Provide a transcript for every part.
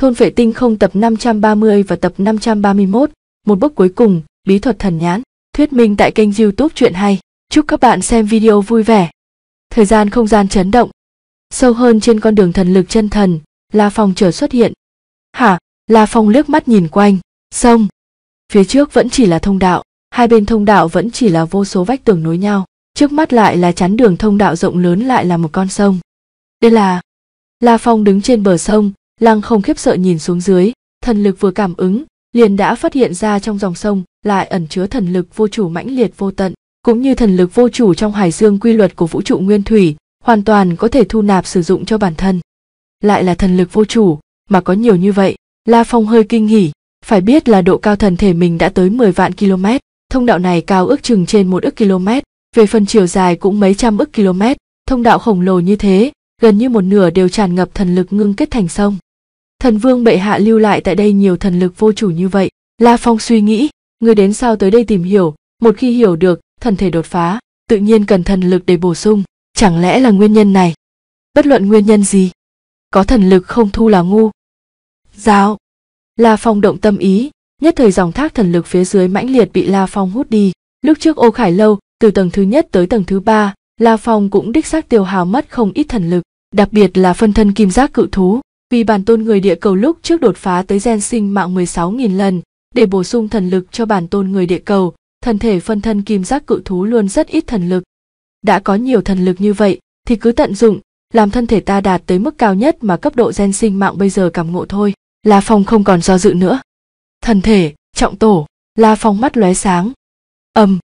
Thôn vệ tinh không tập 530 và tập 531, một bước cuối cùng, bí thuật thần nhãn, thuyết minh tại kênh youtube chuyện hay. Chúc các bạn xem video vui vẻ. Thời gian không gian chấn động. Sâu hơn trên con đường thần lực chân thần, La Phong trở xuất hiện. Hả, La Phong liếc mắt nhìn quanh, sông. Phía trước vẫn chỉ là thông đạo, hai bên thông đạo vẫn chỉ là vô số vách tường nối nhau. Trước mắt lại là chắn đường thông đạo rộng lớn lại là một con sông. Đây là... La Phong đứng trên bờ sông, lăng không khiếp sợ nhìn xuống dưới thần lực vừa cảm ứng liền đã phát hiện ra trong dòng sông lại ẩn chứa thần lực vô chủ mãnh liệt vô tận cũng như thần lực vô chủ trong hải dương quy luật của vũ trụ nguyên thủy hoàn toàn có thể thu nạp sử dụng cho bản thân lại là thần lực vô chủ mà có nhiều như vậy la phong hơi kinh hỉ phải biết là độ cao thần thể mình đã tới 10 vạn km thông đạo này cao ước chừng trên một ức km về phần chiều dài cũng mấy trăm ức km thông đạo khổng lồ như thế gần như một nửa đều tràn ngập thần lực ngưng kết thành sông thần vương bệ hạ lưu lại tại đây nhiều thần lực vô chủ như vậy la phong suy nghĩ người đến sao tới đây tìm hiểu một khi hiểu được thần thể đột phá tự nhiên cần thần lực để bổ sung chẳng lẽ là nguyên nhân này bất luận nguyên nhân gì có thần lực không thu là ngu giáo la phong động tâm ý nhất thời dòng thác thần lực phía dưới mãnh liệt bị la phong hút đi lúc trước ô khải lâu từ tầng thứ nhất tới tầng thứ ba la phong cũng đích xác tiêu hào mất không ít thần lực đặc biệt là phân thân kim giác cự thú vì bản tôn người địa cầu lúc trước đột phá tới gen sinh mạng 16.000 lần, để bổ sung thần lực cho bản tôn người địa cầu, thần thể phân thân kim giác cự thú luôn rất ít thần lực. Đã có nhiều thần lực như vậy thì cứ tận dụng, làm thân thể ta đạt tới mức cao nhất mà cấp độ gen sinh mạng bây giờ cảm ngộ thôi. La Phong không còn do dự nữa. Thần thể, trọng tổ, La Phong mắt lóe sáng. Ầm.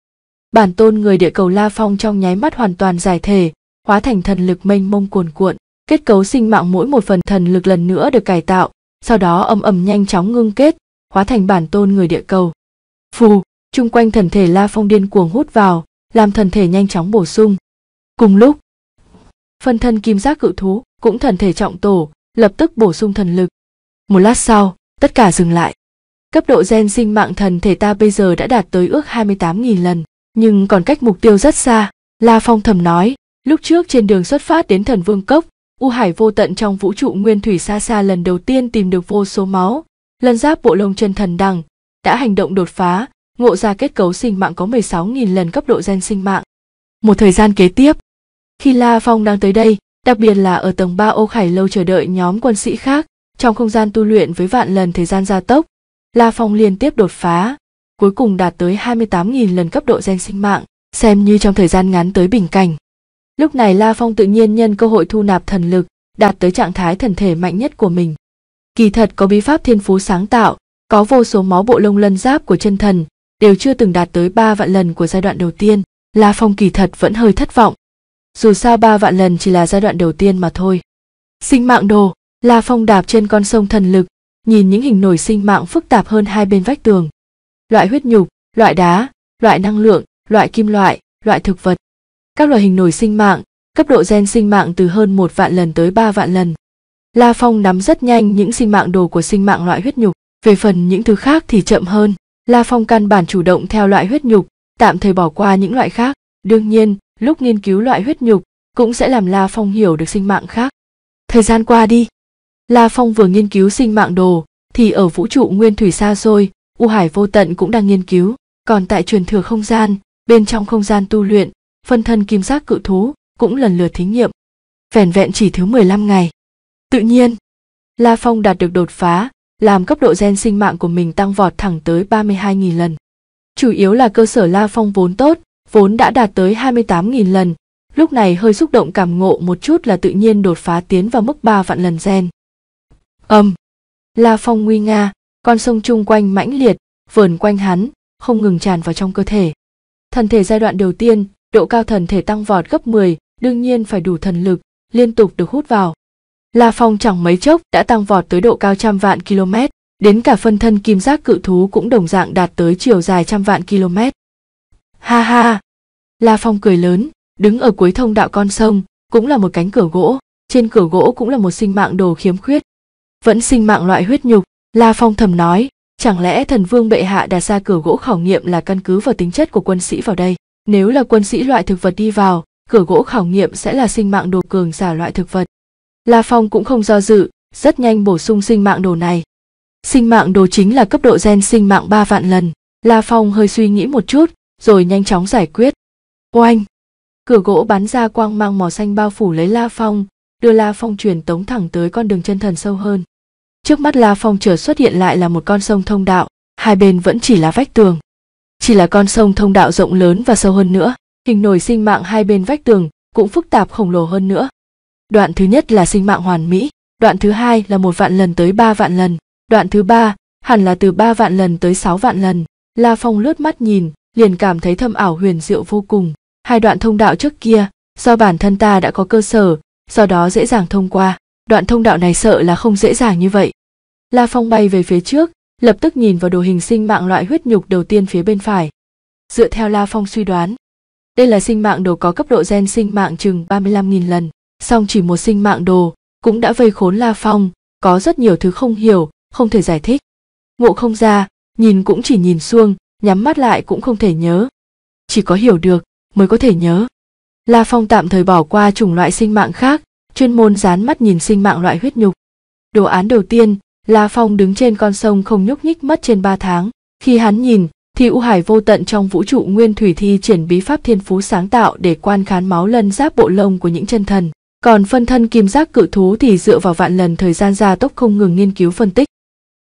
Bản tôn người địa cầu La Phong trong nháy mắt hoàn toàn giải thể, hóa thành thần lực mênh mông cuồn cuộn kết cấu sinh mạng mỗi một phần thần lực lần nữa được cải tạo, sau đó âm ầm nhanh chóng ngưng kết, hóa thành bản tôn người địa cầu. Phù, chung quanh thần thể La Phong điên cuồng hút vào, làm thần thể nhanh chóng bổ sung. Cùng lúc, phân thân kim giác cự thú cũng thần thể trọng tổ, lập tức bổ sung thần lực. Một lát sau, tất cả dừng lại. Cấp độ gen sinh mạng thần thể ta bây giờ đã đạt tới ước 28.000 lần, nhưng còn cách mục tiêu rất xa, La Phong thầm nói, lúc trước trên đường xuất phát đến thần vương cốc, u hải vô tận trong vũ trụ nguyên thủy xa xa lần đầu tiên tìm được vô số máu, lần giáp bộ lông chân thần đằng, đã hành động đột phá, ngộ ra kết cấu sinh mạng có 16.000 lần cấp độ gen sinh mạng. Một thời gian kế tiếp, khi La Phong đang tới đây, đặc biệt là ở tầng 3 ô khải lâu chờ đợi nhóm quân sĩ khác, trong không gian tu luyện với vạn lần thời gian gia tốc, La Phong liên tiếp đột phá, cuối cùng đạt tới 28.000 lần cấp độ gen sinh mạng, xem như trong thời gian ngắn tới bình cảnh. Lúc này La Phong tự nhiên nhân cơ hội thu nạp thần lực, đạt tới trạng thái thần thể mạnh nhất của mình. Kỳ thật có bí pháp thiên phú sáng tạo, có vô số máu bộ lông lân giáp của chân thần, đều chưa từng đạt tới ba vạn lần của giai đoạn đầu tiên, La Phong kỳ thật vẫn hơi thất vọng. Dù sao ba vạn lần chỉ là giai đoạn đầu tiên mà thôi. Sinh mạng đồ, La Phong đạp trên con sông thần lực, nhìn những hình nổi sinh mạng phức tạp hơn hai bên vách tường. Loại huyết nhục, loại đá, loại năng lượng, loại kim loại, loại thực vật, các loại hình nổi sinh mạng, cấp độ gen sinh mạng từ hơn một vạn lần tới 3 vạn lần. La Phong nắm rất nhanh những sinh mạng đồ của sinh mạng loại huyết nhục, về phần những thứ khác thì chậm hơn. La Phong căn bản chủ động theo loại huyết nhục, tạm thời bỏ qua những loại khác. Đương nhiên, lúc nghiên cứu loại huyết nhục cũng sẽ làm La Phong hiểu được sinh mạng khác. Thời gian qua đi, La Phong vừa nghiên cứu sinh mạng đồ thì ở vũ trụ nguyên thủy xa xôi, U Hải vô tận cũng đang nghiên cứu, còn tại truyền thừa không gian, bên trong không gian tu luyện, phân thân kim giác cự thú cũng lần lượt thí nghiệm. Vẻn vẹn chỉ thiếu 15 ngày. Tự nhiên, La Phong đạt được đột phá, làm cấp độ gen sinh mạng của mình tăng vọt thẳng tới 32.000 lần. Chủ yếu là cơ sở La Phong vốn tốt, vốn đã đạt tới 28.000 lần, lúc này hơi xúc động cảm ngộ một chút là tự nhiên đột phá tiến vào mức 3 vạn lần gen. Âm. La Phong nguy nga, con sông chung quanh mãnh liệt, vườn quanh hắn, không ngừng tràn vào trong cơ thể. Thần thể giai đoạn đầu tiên độ cao thần thể tăng vọt gấp 10, đương nhiên phải đủ thần lực, liên tục được hút vào. La Phong chẳng mấy chốc đã tăng vọt tới độ cao trăm vạn km, đến cả phân thân kim giác cự thú cũng đồng dạng đạt tới chiều dài trăm vạn km. Ha ha! La Phong cười lớn, đứng ở cuối thông đạo con sông, cũng là một cánh cửa gỗ, trên cửa gỗ cũng là một sinh mạng đồ khiếm khuyết. Vẫn sinh mạng loại huyết nhục, La Phong thầm nói, chẳng lẽ thần vương bệ hạ đặt ra cửa gỗ khảo nghiệm là căn cứ vào tính chất của quân sĩ vào đây. Nếu là quân sĩ loại thực vật đi vào, cửa gỗ khảo nghiệm sẽ là sinh mạng đồ cường giả loại thực vật. La Phong cũng không do dự, rất nhanh bổ sung sinh mạng đồ này. Sinh mạng đồ chính là cấp độ gen sinh mạng ba vạn lần. La Phong hơi suy nghĩ một chút, rồi nhanh chóng giải quyết. Oanh! Cửa gỗ bắn ra quang mang màu xanh bao phủ lấy La Phong, đưa La Phong truyền tống thẳng tới con đường chân thần sâu hơn. Trước mắt La Phong trở xuất hiện lại là một con sông thông đạo, hai bên vẫn chỉ là vách tường chỉ là con sông thông đạo rộng lớn và sâu hơn nữa hình nổi sinh mạng hai bên vách tường cũng phức tạp khổng lồ hơn nữa đoạn thứ nhất là sinh mạng hoàn mỹ đoạn thứ hai là một vạn lần tới ba vạn lần đoạn thứ ba hẳn là từ ba vạn lần tới sáu vạn lần la phong lướt mắt nhìn liền cảm thấy thâm ảo huyền diệu vô cùng hai đoạn thông đạo trước kia do bản thân ta đã có cơ sở do đó dễ dàng thông qua đoạn thông đạo này sợ là không dễ dàng như vậy la phong bay về phía trước lập tức nhìn vào đồ hình sinh mạng loại huyết nhục đầu tiên phía bên phải. Dựa theo La Phong suy đoán, đây là sinh mạng đồ có cấp độ gen sinh mạng chừng 35.000 lần, song chỉ một sinh mạng đồ cũng đã vây khốn La Phong, có rất nhiều thứ không hiểu, không thể giải thích. Ngộ không ra, nhìn cũng chỉ nhìn xuông, nhắm mắt lại cũng không thể nhớ. Chỉ có hiểu được mới có thể nhớ. La Phong tạm thời bỏ qua chủng loại sinh mạng khác, chuyên môn dán mắt nhìn sinh mạng loại huyết nhục. Đồ án đầu tiên La Phong đứng trên con sông không nhúc nhích mất trên ba tháng. Khi hắn nhìn, thì U Hải vô tận trong vũ trụ nguyên thủy thi triển bí pháp thiên phú sáng tạo để quan khán máu lân giáp bộ lông của những chân thần. Còn phân thân kim giác cự thú thì dựa vào vạn lần thời gian gia tốc không ngừng nghiên cứu phân tích.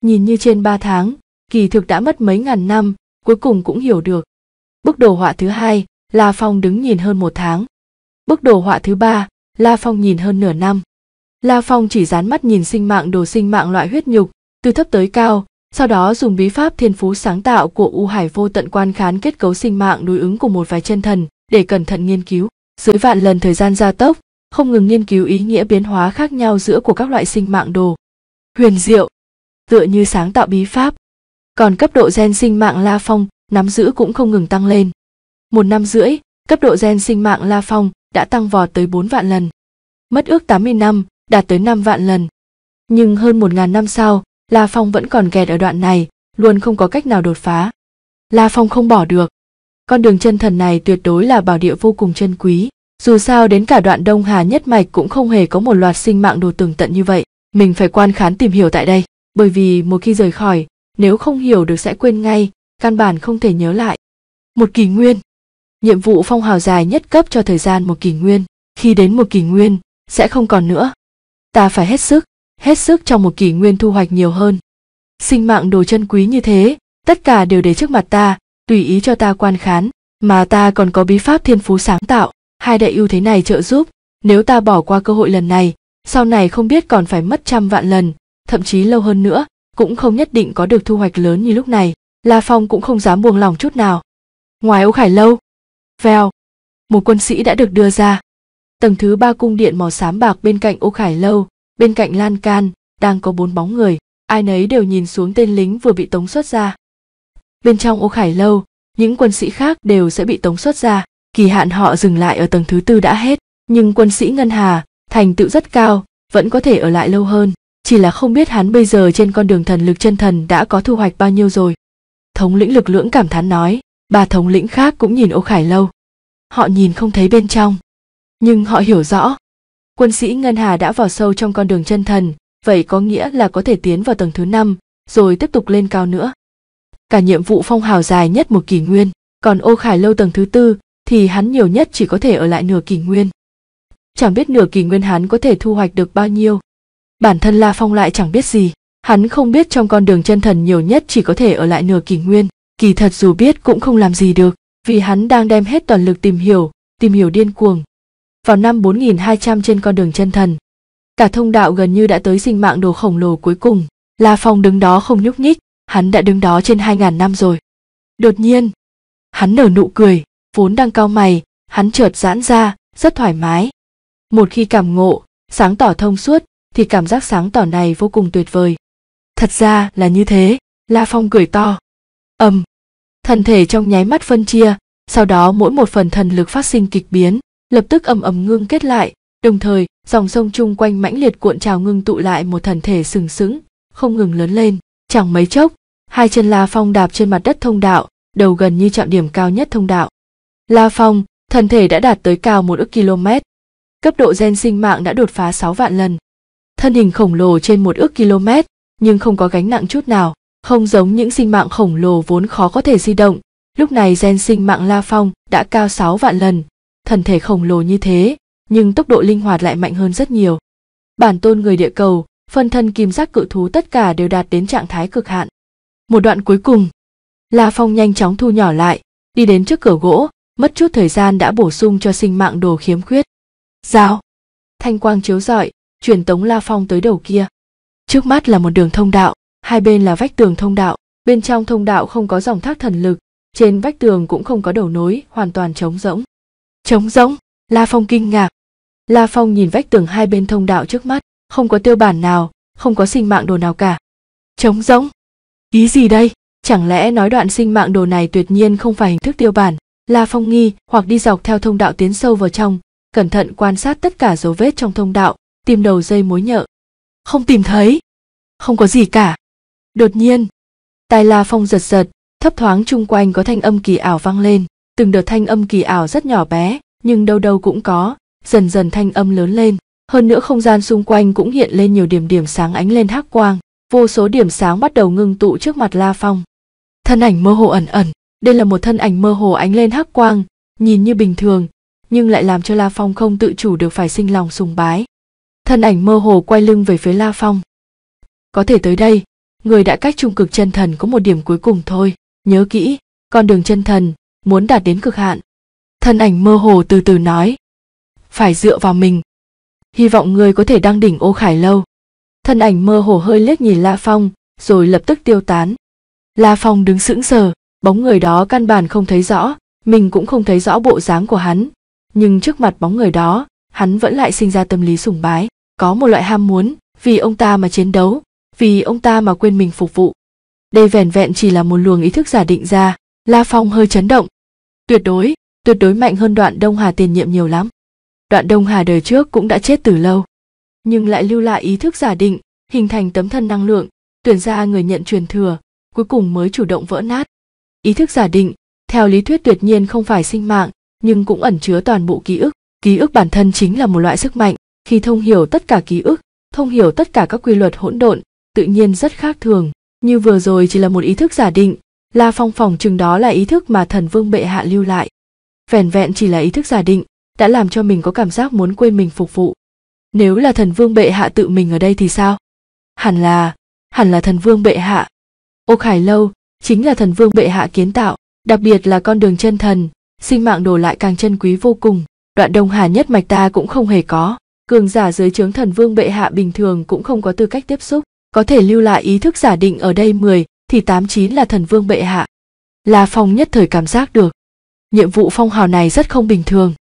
Nhìn như trên ba tháng, kỳ thực đã mất mấy ngàn năm, cuối cùng cũng hiểu được. Bức đồ họa thứ hai, La Phong đứng nhìn hơn một tháng. Bức đồ họa thứ ba, La Phong nhìn hơn nửa năm. La Phong chỉ dán mắt nhìn sinh mạng đồ sinh mạng loại huyết nhục, từ thấp tới cao, sau đó dùng bí pháp thiên phú sáng tạo của U Hải vô tận quan khán kết cấu sinh mạng đối ứng của một vài chân thần để cẩn thận nghiên cứu. Dưới vạn lần thời gian gia tốc, không ngừng nghiên cứu ý nghĩa biến hóa khác nhau giữa của các loại sinh mạng đồ. Huyền diệu, tựa như sáng tạo bí pháp. Còn cấp độ gen sinh mạng La Phong nắm giữ cũng không ngừng tăng lên. Một năm rưỡi, cấp độ gen sinh mạng La Phong đã tăng vọt tới 4 vạn lần. Mất ước 80 năm, đạt tới 5 vạn lần. Nhưng hơn 1.000 năm sau, La Phong vẫn còn kẹt ở đoạn này, luôn không có cách nào đột phá. La Phong không bỏ được. Con đường chân thần này tuyệt đối là bảo địa vô cùng chân quý. Dù sao đến cả đoạn Đông Hà nhất mạch cũng không hề có một loạt sinh mạng đồ tường tận như vậy. Mình phải quan khán tìm hiểu tại đây. Bởi vì một khi rời khỏi, nếu không hiểu được sẽ quên ngay, căn bản không thể nhớ lại. Một kỳ nguyên. Nhiệm vụ phong hào dài nhất cấp cho thời gian một kỳ nguyên. Khi đến một kỳ nguyên, sẽ không còn nữa ta phải hết sức hết sức trong một kỷ nguyên thu hoạch nhiều hơn sinh mạng đồ chân quý như thế tất cả đều để trước mặt ta tùy ý cho ta quan khán mà ta còn có bí pháp thiên phú sáng tạo hai đại ưu thế này trợ giúp nếu ta bỏ qua cơ hội lần này sau này không biết còn phải mất trăm vạn lần thậm chí lâu hơn nữa cũng không nhất định có được thu hoạch lớn như lúc này la phong cũng không dám buông lòng chút nào ngoài ô khải lâu vèo một quân sĩ đã được đưa ra tầng thứ ba cung điện màu xám bạc bên cạnh ô khải lâu bên cạnh lan can đang có bốn bóng người ai nấy đều nhìn xuống tên lính vừa bị tống xuất ra bên trong ô khải lâu những quân sĩ khác đều sẽ bị tống xuất ra kỳ hạn họ dừng lại ở tầng thứ tư đã hết nhưng quân sĩ ngân hà thành tựu rất cao vẫn có thể ở lại lâu hơn chỉ là không biết hắn bây giờ trên con đường thần lực chân thần đã có thu hoạch bao nhiêu rồi thống lĩnh lực lưỡng cảm thán nói ba thống lĩnh khác cũng nhìn ô khải lâu họ nhìn không thấy bên trong nhưng họ hiểu rõ quân sĩ ngân hà đã vào sâu trong con đường chân thần vậy có nghĩa là có thể tiến vào tầng thứ năm rồi tiếp tục lên cao nữa cả nhiệm vụ phong hào dài nhất một kỷ nguyên còn ô khải lâu tầng thứ tư thì hắn nhiều nhất chỉ có thể ở lại nửa kỷ nguyên chẳng biết nửa kỷ nguyên hắn có thể thu hoạch được bao nhiêu bản thân la phong lại chẳng biết gì hắn không biết trong con đường chân thần nhiều nhất chỉ có thể ở lại nửa kỷ nguyên kỳ thật dù biết cũng không làm gì được vì hắn đang đem hết toàn lực tìm hiểu tìm hiểu điên cuồng vào năm 4200 trên con đường chân thần. Cả thông đạo gần như đã tới sinh mạng đồ khổng lồ cuối cùng, La Phong đứng đó không nhúc nhích, hắn đã đứng đó trên 2000 năm rồi. Đột nhiên, hắn nở nụ cười, vốn đang cao mày, hắn chợt giãn ra, rất thoải mái. Một khi cảm ngộ, sáng tỏ thông suốt, thì cảm giác sáng tỏ này vô cùng tuyệt vời. Thật ra là như thế, La Phong cười to. Ầm. Thần thể trong nháy mắt phân chia, sau đó mỗi một phần thần lực phát sinh kịch biến, lập tức ầm ầm ngưng kết lại đồng thời dòng sông chung quanh mãnh liệt cuộn trào ngưng tụ lại một thần thể sừng sững không ngừng lớn lên chẳng mấy chốc hai chân la phong đạp trên mặt đất thông đạo đầu gần như chạm điểm cao nhất thông đạo la phong thần thể đã đạt tới cao một ước km cấp độ gen sinh mạng đã đột phá sáu vạn lần thân hình khổng lồ trên một ước km nhưng không có gánh nặng chút nào không giống những sinh mạng khổng lồ vốn khó có thể di động lúc này gen sinh mạng la phong đã cao sáu vạn lần Thần thể khổng lồ như thế nhưng tốc độ linh hoạt lại mạnh hơn rất nhiều bản tôn người địa cầu phân thân kim giác cự thú tất cả đều đạt đến trạng thái cực hạn một đoạn cuối cùng la phong nhanh chóng thu nhỏ lại đi đến trước cửa gỗ mất chút thời gian đã bổ sung cho sinh mạng đồ khiếm khuyết Giao thanh quang chiếu rọi truyền tống la phong tới đầu kia trước mắt là một đường thông đạo hai bên là vách tường thông đạo bên trong thông đạo không có dòng thác thần lực trên vách tường cũng không có đầu nối hoàn toàn trống rỗng trống rỗng la phong kinh ngạc la phong nhìn vách tường hai bên thông đạo trước mắt không có tiêu bản nào không có sinh mạng đồ nào cả trống rỗng ý gì đây chẳng lẽ nói đoạn sinh mạng đồ này tuyệt nhiên không phải hình thức tiêu bản la phong nghi hoặc đi dọc theo thông đạo tiến sâu vào trong cẩn thận quan sát tất cả dấu vết trong thông đạo tìm đầu dây mối nhợ không tìm thấy không có gì cả đột nhiên tai la phong giật giật thấp thoáng chung quanh có thanh âm kỳ ảo vang lên từng đợt thanh âm kỳ ảo rất nhỏ bé nhưng đâu đâu cũng có dần dần thanh âm lớn lên hơn nữa không gian xung quanh cũng hiện lên nhiều điểm điểm sáng ánh lên hắc quang vô số điểm sáng bắt đầu ngưng tụ trước mặt la phong thân ảnh mơ hồ ẩn ẩn đây là một thân ảnh mơ hồ ánh lên hắc quang nhìn như bình thường nhưng lại làm cho la phong không tự chủ được phải sinh lòng sùng bái thân ảnh mơ hồ quay lưng về phía la phong có thể tới đây người đã cách trung cực chân thần có một điểm cuối cùng thôi nhớ kỹ con đường chân thần muốn đạt đến cực hạn thân ảnh mơ hồ từ từ nói phải dựa vào mình hy vọng ngươi có thể đăng đỉnh ô khải lâu thân ảnh mơ hồ hơi liếc nhìn la phong rồi lập tức tiêu tán la phong đứng sững sờ bóng người đó căn bản không thấy rõ mình cũng không thấy rõ bộ dáng của hắn nhưng trước mặt bóng người đó hắn vẫn lại sinh ra tâm lý sùng bái có một loại ham muốn vì ông ta mà chiến đấu vì ông ta mà quên mình phục vụ đây vẻn vẹn chỉ là một luồng ý thức giả định ra La Phong hơi chấn động. Tuyệt đối, tuyệt đối mạnh hơn đoạn Đông Hà tiền nhiệm nhiều lắm. Đoạn Đông Hà đời trước cũng đã chết từ lâu, nhưng lại lưu lại ý thức giả định, hình thành tấm thân năng lượng, tuyển ra người nhận truyền thừa, cuối cùng mới chủ động vỡ nát. Ý thức giả định, theo lý thuyết tuyệt nhiên không phải sinh mạng, nhưng cũng ẩn chứa toàn bộ ký ức. Ký ức bản thân chính là một loại sức mạnh, khi thông hiểu tất cả ký ức, thông hiểu tất cả các quy luật hỗn độn, tự nhiên rất khác thường. Như vừa rồi chỉ là một ý thức giả định, La Phong phòng chừng đó là ý thức mà thần vương bệ hạ lưu lại. vẹn vẹn chỉ là ý thức giả định, đã làm cho mình có cảm giác muốn quên mình phục vụ. Nếu là thần vương bệ hạ tự mình ở đây thì sao? Hẳn là, hẳn là thần vương bệ hạ. Ô Khải Lâu chính là thần vương bệ hạ kiến tạo, đặc biệt là con đường chân thần, sinh mạng đổ lại càng chân quý vô cùng, đoạn Đông Hà nhất mạch ta cũng không hề có, cường giả dưới trướng thần vương bệ hạ bình thường cũng không có tư cách tiếp xúc, có thể lưu lại ý thức giả định ở đây 10, thì tám chín là thần vương bệ hạ la phong nhất thời cảm giác được nhiệm vụ phong hào này rất không bình thường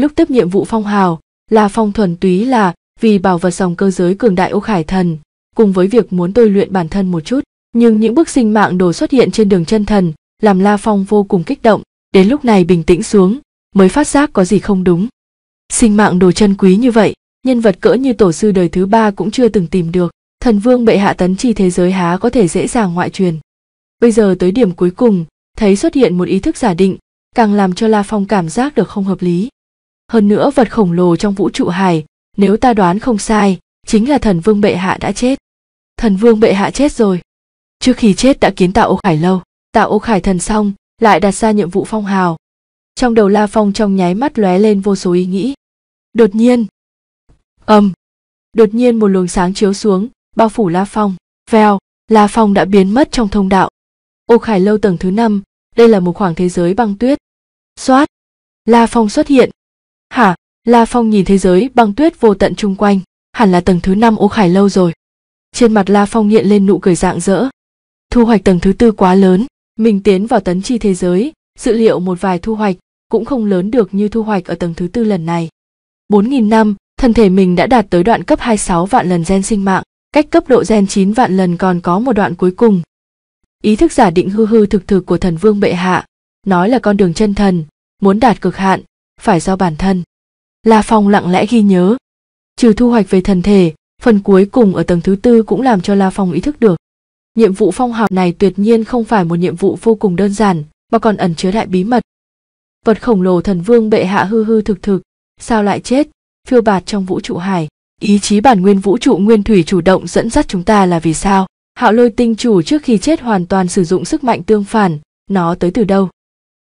lúc tiếp nhiệm vụ phong hào la phong thuần túy là vì bảo vật dòng cơ giới cường đại ô khải thần cùng với việc muốn tôi luyện bản thân một chút nhưng những bước sinh mạng đồ xuất hiện trên đường chân thần làm la phong vô cùng kích động đến lúc này bình tĩnh xuống mới phát giác có gì không đúng sinh mạng đồ chân quý như vậy nhân vật cỡ như tổ sư đời thứ ba cũng chưa từng tìm được thần vương bệ hạ tấn chi thế giới há có thể dễ dàng ngoại truyền bây giờ tới điểm cuối cùng thấy xuất hiện một ý thức giả định càng làm cho la phong cảm giác được không hợp lý hơn nữa vật khổng lồ trong vũ trụ hải nếu ta đoán không sai chính là thần vương bệ hạ đã chết thần vương bệ hạ chết rồi trước khi chết đã kiến tạo ô khải lâu tạo ô khải thần xong lại đặt ra nhiệm vụ phong hào trong đầu la phong trong nháy mắt lóe lên vô số ý nghĩ đột nhiên âm. um, đột nhiên một luồng sáng chiếu xuống bao phủ la phong vèo la phong đã biến mất trong thông đạo ô khải lâu tầng thứ năm đây là một khoảng thế giới băng tuyết xoát la phong xuất hiện hả la phong nhìn thế giới băng tuyết vô tận chung quanh hẳn là tầng thứ năm ô khải lâu rồi trên mặt la phong hiện lên nụ cười rạng rỡ thu hoạch tầng thứ tư quá lớn mình tiến vào tấn chi thế giới dự liệu một vài thu hoạch cũng không lớn được như thu hoạch ở tầng thứ tư lần này 4.000 năm, thân thể mình đã đạt tới đoạn cấp 26 vạn lần gen sinh mạng cách cấp độ gen 9 vạn lần còn có một đoạn cuối cùng. Ý thức giả định hư hư thực thực của thần vương bệ hạ, nói là con đường chân thần, muốn đạt cực hạn, phải do bản thân. La Phong lặng lẽ ghi nhớ, trừ thu hoạch về thần thể, phần cuối cùng ở tầng thứ tư cũng làm cho La Phong ý thức được. Nhiệm vụ phong hào này tuyệt nhiên không phải một nhiệm vụ vô cùng đơn giản, mà còn ẩn chứa đại bí mật. Vật khổng lồ thần vương bệ hạ hư hư thực thực, sao lại chết, phiêu bạt trong vũ trụ hải ý chí bản nguyên vũ trụ nguyên thủy chủ động dẫn dắt chúng ta là vì sao hạo lôi tinh chủ trước khi chết hoàn toàn sử dụng sức mạnh tương phản nó tới từ đâu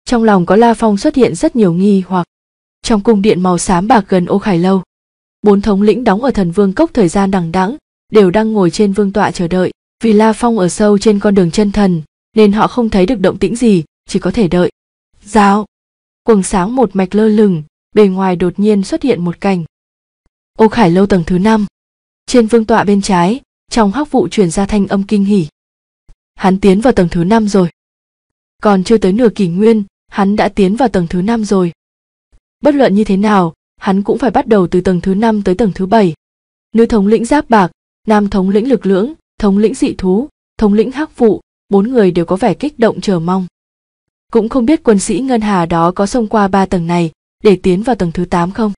trong lòng có la phong xuất hiện rất nhiều nghi hoặc trong cung điện màu xám bạc gần ô khải lâu bốn thống lĩnh đóng ở thần vương cốc thời gian đằng đẵng đều đang ngồi trên vương tọa chờ đợi vì la phong ở sâu trên con đường chân thần nên họ không thấy được động tĩnh gì chỉ có thể đợi giáo quầng sáng một mạch lơ lửng bề ngoài đột nhiên xuất hiện một cảnh ô khải lâu tầng thứ năm trên vương tọa bên trái trong hắc vụ truyền ra thanh âm kinh hỉ hắn tiến vào tầng thứ năm rồi còn chưa tới nửa kỷ nguyên hắn đã tiến vào tầng thứ năm rồi bất luận như thế nào hắn cũng phải bắt đầu từ tầng thứ năm tới tầng thứ bảy nữ thống lĩnh giáp bạc nam thống lĩnh lực lưỡng thống lĩnh dị thú thống lĩnh hắc vụ bốn người đều có vẻ kích động chờ mong cũng không biết quân sĩ ngân hà đó có xông qua ba tầng này để tiến vào tầng thứ tám không.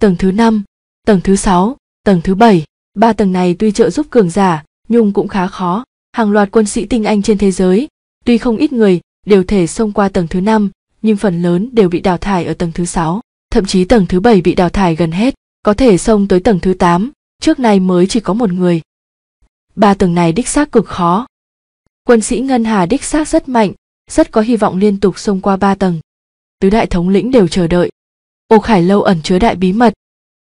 Tầng thứ năm tầng thứ sáu, tầng thứ bảy, Ba tầng này tuy trợ giúp cường giả, nhung cũng khá khó. Hàng loạt quân sĩ tinh anh trên thế giới, tuy không ít người đều thể xông qua tầng thứ năm, nhưng phần lớn đều bị đào thải ở tầng thứ sáu, thậm chí tầng thứ bảy bị đào thải gần hết, có thể xông tới tầng thứ tám. trước nay mới chỉ có một người. Ba tầng này đích xác cực khó. Quân sĩ Ngân Hà đích xác rất mạnh, rất có hy vọng liên tục xông qua ba tầng. Tứ đại thống lĩnh đều chờ đợi. Ô Khải Lâu ẩn chứa đại bí mật,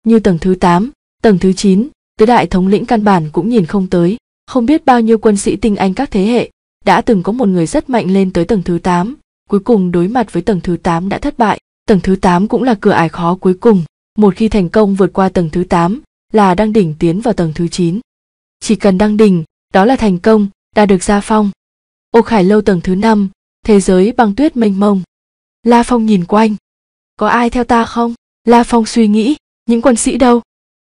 như tầng thứ 8, tầng thứ 9, tứ đại thống lĩnh căn bản cũng nhìn không tới, không biết bao nhiêu quân sĩ tinh anh các thế hệ, đã từng có một người rất mạnh lên tới tầng thứ 8, cuối cùng đối mặt với tầng thứ 8 đã thất bại, tầng thứ 8 cũng là cửa ải khó cuối cùng, một khi thành công vượt qua tầng thứ 8 là đang đỉnh tiến vào tầng thứ 9. Chỉ cần đăng đỉnh, đó là thành công, đã được gia phong. Ô Khải lâu tầng thứ 5, thế giới băng tuyết mênh mông. La Phong nhìn quanh. Có ai theo ta không? La Phong suy nghĩ, những quân sĩ đâu?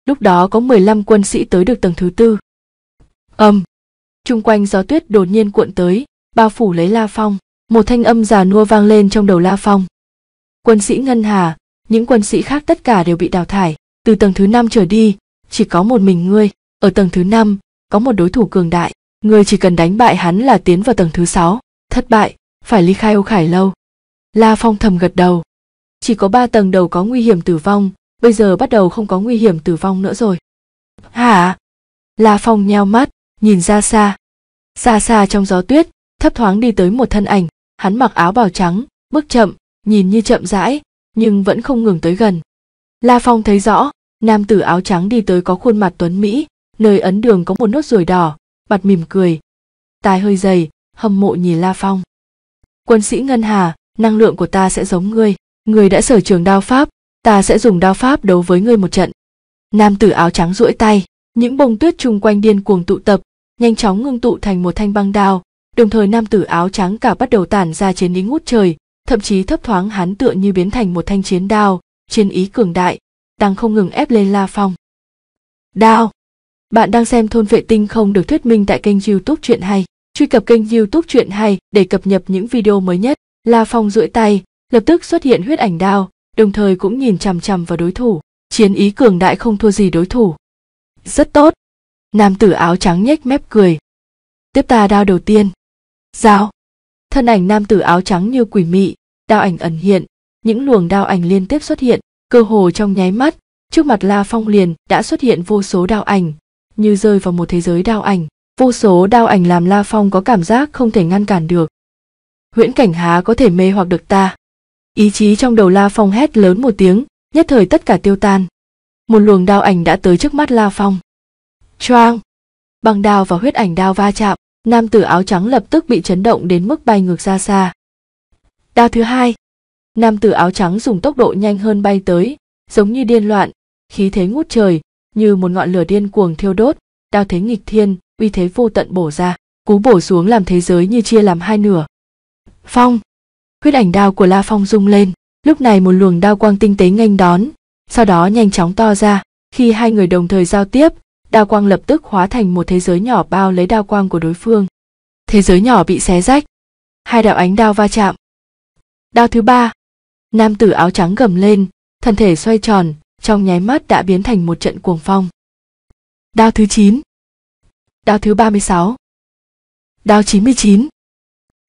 Lúc đó có 15 quân sĩ tới được tầng thứ tư. âm Um, Trung quanh gió tuyết đột nhiên cuộn tới, bao phủ lấy La Phong, một thanh âm già nua vang lên trong đầu La Phong. Quân sĩ Ngân Hà, những quân sĩ khác tất cả đều bị đào thải, từ tầng thứ năm trở đi, chỉ có một mình ngươi, ở tầng thứ năm có một đối thủ cường đại, ngươi chỉ cần đánh bại hắn là tiến vào tầng thứ sáu thất bại, phải ly khai ô Khải lâu. La Phong thầm gật đầu. Chỉ có ba tầng đầu có nguy hiểm tử vong, bây giờ bắt đầu không có nguy hiểm tử vong nữa rồi hả la phong nheo mắt nhìn ra xa xa xa trong gió tuyết thấp thoáng đi tới một thân ảnh hắn mặc áo bào trắng bước chậm nhìn như chậm rãi nhưng vẫn không ngừng tới gần la phong thấy rõ nam tử áo trắng đi tới có khuôn mặt tuấn mỹ nơi ấn đường có một nốt ruồi đỏ mặt mỉm cười tai hơi dày hâm mộ nhìn la phong quân sĩ ngân hà năng lượng của ta sẽ giống ngươi người đã sở trường đao pháp ta sẽ dùng đao pháp đấu với ngươi một trận nam tử áo trắng duỗi tay những bông tuyết chung quanh điên cuồng tụ tập nhanh chóng ngưng tụ thành một thanh băng đao đồng thời nam tử áo trắng cả bắt đầu tản ra chiến ý ngút trời thậm chí thấp thoáng hắn tựa như biến thành một thanh chiến đao chiến ý cường đại đang không ngừng ép lên la phong đao bạn đang xem thôn vệ tinh không được thuyết minh tại kênh youtube chuyện hay truy cập kênh youtube chuyện hay để cập nhật những video mới nhất la phong duỗi tay lập tức xuất hiện huyết ảnh đao đồng thời cũng nhìn chằm chằm vào đối thủ chiến ý cường đại không thua gì đối thủ rất tốt nam tử áo trắng nhếch mép cười tiếp ta đao đầu tiên dao thân ảnh nam tử áo trắng như quỷ mị đao ảnh ẩn hiện những luồng đao ảnh liên tiếp xuất hiện cơ hồ trong nháy mắt trước mặt la phong liền đã xuất hiện vô số đao ảnh như rơi vào một thế giới đao ảnh vô số đao ảnh làm la phong có cảm giác không thể ngăn cản được huyễn cảnh há có thể mê hoặc được ta Ý chí trong đầu La Phong hét lớn một tiếng, nhất thời tất cả tiêu tan. Một luồng đao ảnh đã tới trước mắt La Phong. Choang! Bằng đao và huyết ảnh đao va chạm, nam tử áo trắng lập tức bị chấn động đến mức bay ngược ra xa. Đao thứ hai. Nam tử áo trắng dùng tốc độ nhanh hơn bay tới, giống như điên loạn, khí thế ngút trời, như một ngọn lửa điên cuồng thiêu đốt, đao thế nghịch thiên, uy thế vô tận bổ ra, cú bổ xuống làm thế giới như chia làm hai nửa. Phong! huyết ảnh đao của la phong rung lên lúc này một luồng đao quang tinh tế nghênh đón sau đó nhanh chóng to ra khi hai người đồng thời giao tiếp đao quang lập tức hóa thành một thế giới nhỏ bao lấy đao quang của đối phương thế giới nhỏ bị xé rách hai đạo ánh đao va chạm đao thứ ba nam tử áo trắng gầm lên thân thể xoay tròn trong nháy mắt đã biến thành một trận cuồng phong đao thứ chín. đao thứ ba mươi sáu. đao chín mươi chín.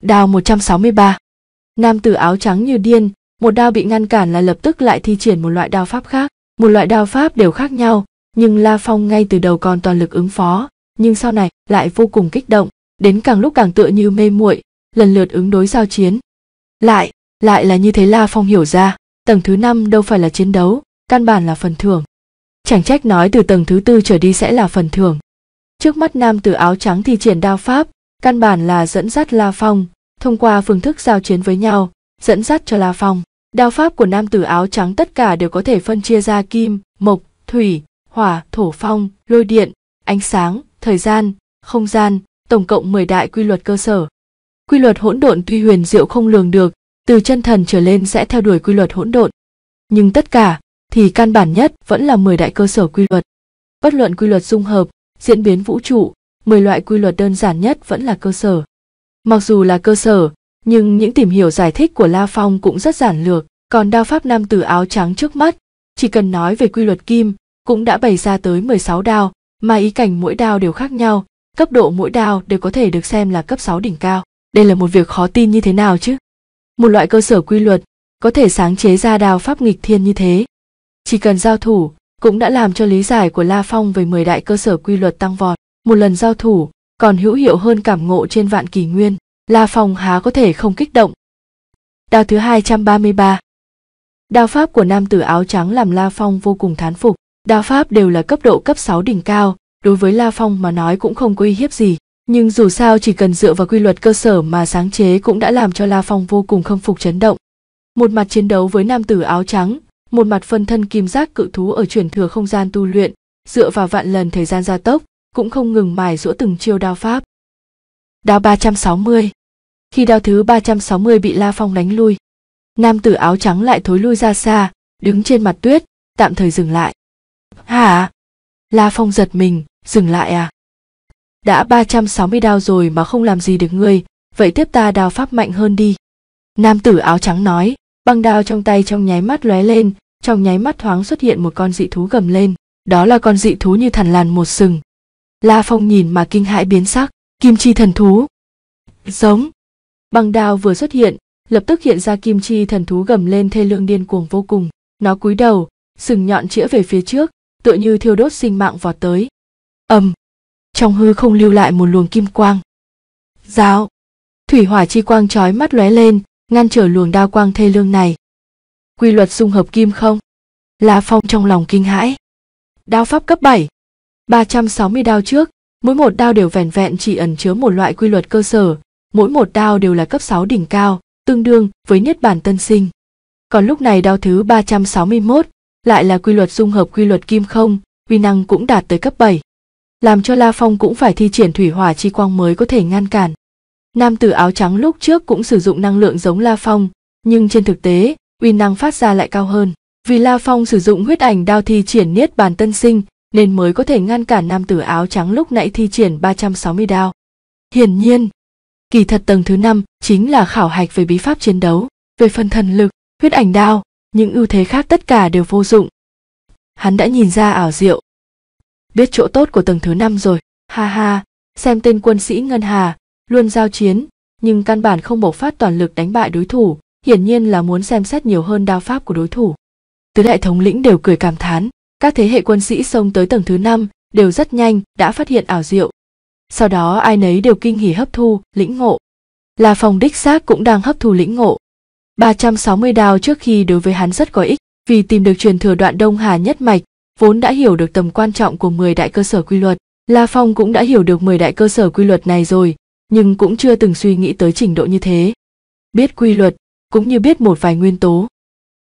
đao một trăm sáu mươi ba nam tử áo trắng như điên một đao bị ngăn cản là lập tức lại thi triển một loại đao pháp khác một loại đao pháp đều khác nhau nhưng la phong ngay từ đầu còn toàn lực ứng phó nhưng sau này lại vô cùng kích động đến càng lúc càng tựa như mê muội lần lượt ứng đối giao chiến lại lại là như thế la phong hiểu ra tầng thứ năm đâu phải là chiến đấu căn bản là phần thưởng chẳng trách nói từ tầng thứ tư trở đi sẽ là phần thưởng trước mắt nam tử áo trắng thi triển đao pháp căn bản là dẫn dắt la phong thông qua phương thức giao chiến với nhau, dẫn dắt cho La Phong. Đao pháp của nam tử áo trắng tất cả đều có thể phân chia ra kim, mộc, thủy, hỏa, thổ phong, lôi điện, ánh sáng, thời gian, không gian, tổng cộng 10 đại quy luật cơ sở. Quy luật hỗn độn tuy huyền diệu không lường được, từ chân thần trở lên sẽ theo đuổi quy luật hỗn độn. Nhưng tất cả thì căn bản nhất vẫn là 10 đại cơ sở quy luật. Bất luận quy luật dung hợp, diễn biến vũ trụ, 10 loại quy luật đơn giản nhất vẫn là cơ sở. Mặc dù là cơ sở, nhưng những tìm hiểu giải thích của La Phong cũng rất giản lược, còn đao pháp nam tử áo trắng trước mắt, chỉ cần nói về quy luật kim, cũng đã bày ra tới 16 đao, mà ý cảnh mỗi đao đều khác nhau, cấp độ mỗi đao đều có thể được xem là cấp 6 đỉnh cao. Đây là một việc khó tin như thế nào chứ? Một loại cơ sở quy luật có thể sáng chế ra đao pháp nghịch thiên như thế. Chỉ cần giao thủ, cũng đã làm cho lý giải của La Phong về 10 đại cơ sở quy luật tăng vọt. Một lần giao thủ, còn hữu hiệu hơn cảm ngộ trên vạn kỳ nguyên, La Phong há có thể không kích động. Đao thứ 233 Đao pháp của nam tử áo trắng làm La Phong vô cùng thán phục. Đao pháp đều là cấp độ cấp 6 đỉnh cao, đối với La Phong mà nói cũng không có uy hiếp gì. Nhưng dù sao chỉ cần dựa vào quy luật cơ sở mà sáng chế cũng đã làm cho La Phong vô cùng khâm phục chấn động. Một mặt chiến đấu với nam tử áo trắng, một mặt phân thân kim giác cự thú ở chuyển thừa không gian tu luyện, dựa vào vạn lần thời gian gia tốc, cũng không ngừng mài giũa từng chiêu đao pháp. Đao 360 Khi đao thứ 360 bị La Phong đánh lui, nam tử áo trắng lại thối lui ra xa, đứng trên mặt tuyết, tạm thời dừng lại. Hả? La Phong giật mình, dừng lại à? Đã 360 đao rồi mà không làm gì được ngươi, vậy tiếp ta đao pháp mạnh hơn đi. Nam tử áo trắng nói, băng đao trong tay trong nháy mắt lóe lên, trong nháy mắt thoáng xuất hiện một con dị thú gầm lên. Đó là con dị thú như thần làn một sừng, La Phong nhìn mà kinh hãi biến sắc, kim chi thần thú. Giống. Băng đao vừa xuất hiện, lập tức hiện ra kim chi thần thú gầm lên thê lương điên cuồng vô cùng. Nó cúi đầu, sừng nhọn chĩa về phía trước, tựa như thiêu đốt sinh mạng vọt tới. ầm Trong hư không lưu lại một luồng kim quang. Giáo. Thủy hỏa chi quang chói mắt lóe lên, ngăn trở luồng đao quang thê lương này. Quy luật dung hợp kim không? La Phong trong lòng kinh hãi. Đao pháp cấp 7. 360 đao trước, mỗi một đao đều vẻn vẹn chỉ ẩn chứa một loại quy luật cơ sở, mỗi một đao đều là cấp 6 đỉnh cao, tương đương với niết bàn tân sinh. Còn lúc này đao thứ 361 lại là quy luật dung hợp quy luật kim không, uy năng cũng đạt tới cấp 7. Làm cho La Phong cũng phải thi triển thủy hỏa chi quang mới có thể ngăn cản. Nam tử áo trắng lúc trước cũng sử dụng năng lượng giống La Phong, nhưng trên thực tế, uy năng phát ra lại cao hơn. Vì La Phong sử dụng huyết ảnh đao thi triển niết bàn tân sinh, nên mới có thể ngăn cản nam tử áo trắng lúc nãy thi triển 360 đao. Hiển nhiên, kỳ thật tầng thứ năm chính là khảo hạch về bí pháp chiến đấu, về phần thần lực, huyết ảnh đao, những ưu thế khác tất cả đều vô dụng. Hắn đã nhìn ra ảo diệu. Biết chỗ tốt của tầng thứ năm rồi, ha ha, xem tên quân sĩ Ngân Hà, luôn giao chiến, nhưng căn bản không bộc phát toàn lực đánh bại đối thủ, hiển nhiên là muốn xem xét nhiều hơn đao pháp của đối thủ. Tứ đại thống lĩnh đều cười cảm thán, các thế hệ quân sĩ xông tới tầng thứ năm đều rất nhanh đã phát hiện ảo diệu. Sau đó ai nấy đều kinh hỉ hấp thu, lĩnh ngộ. Là phòng đích xác cũng đang hấp thu lĩnh ngộ. 360 đào trước khi đối với hắn rất có ích, vì tìm được truyền thừa đoạn Đông Hà nhất mạch, vốn đã hiểu được tầm quan trọng của 10 đại cơ sở quy luật. La Phong cũng đã hiểu được 10 đại cơ sở quy luật này rồi, nhưng cũng chưa từng suy nghĩ tới trình độ như thế. Biết quy luật, cũng như biết một vài nguyên tố.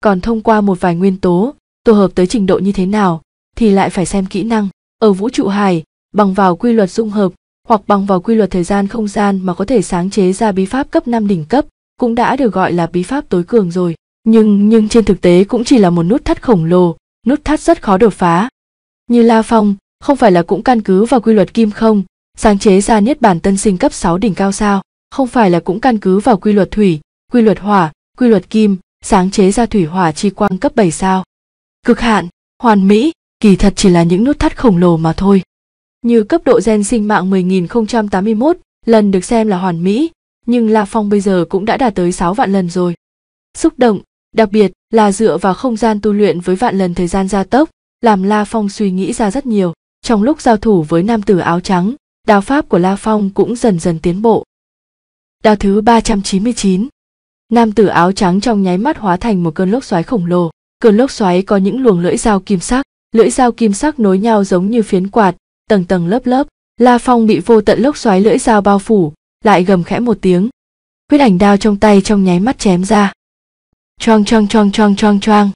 Còn thông qua một vài nguyên tố tổ hợp tới trình độ như thế nào thì lại phải xem kỹ năng ở vũ trụ hài bằng vào quy luật dung hợp hoặc bằng vào quy luật thời gian không gian mà có thể sáng chế ra bí pháp cấp 5 đỉnh cấp cũng đã được gọi là bí pháp tối cường rồi nhưng nhưng trên thực tế cũng chỉ là một nút thắt khổng lồ nút thắt rất khó đột phá như la phong không phải là cũng căn cứ vào quy luật kim không sáng chế ra niết bản tân sinh cấp 6 đỉnh cao sao không phải là cũng căn cứ vào quy luật thủy quy luật hỏa quy luật kim sáng chế ra thủy hỏa chi quang cấp 7 sao cực hạn hoàn mỹ kỳ thật chỉ là những nút thắt khổng lồ mà thôi như cấp độ gen sinh mạng 10.081 lần được xem là hoàn mỹ nhưng la phong bây giờ cũng đã đạt tới 6 vạn lần rồi xúc động đặc biệt là dựa vào không gian tu luyện với vạn lần thời gian gia tốc làm la phong suy nghĩ ra rất nhiều trong lúc giao thủ với nam tử áo trắng đao pháp của la phong cũng dần dần tiến bộ đao thứ 399 nam tử áo trắng trong nháy mắt hóa thành một cơn lốc xoáy khổng lồ cơn lốc xoáy có những luồng lưỡi dao kim sắc lưỡi dao kim sắc nối nhau giống như phiến quạt tầng tầng lớp lớp la phong bị vô tận lốc xoáy lưỡi dao bao phủ lại gầm khẽ một tiếng huyết ảnh đao trong tay trong nháy mắt chém ra choang choang choang choang choang choang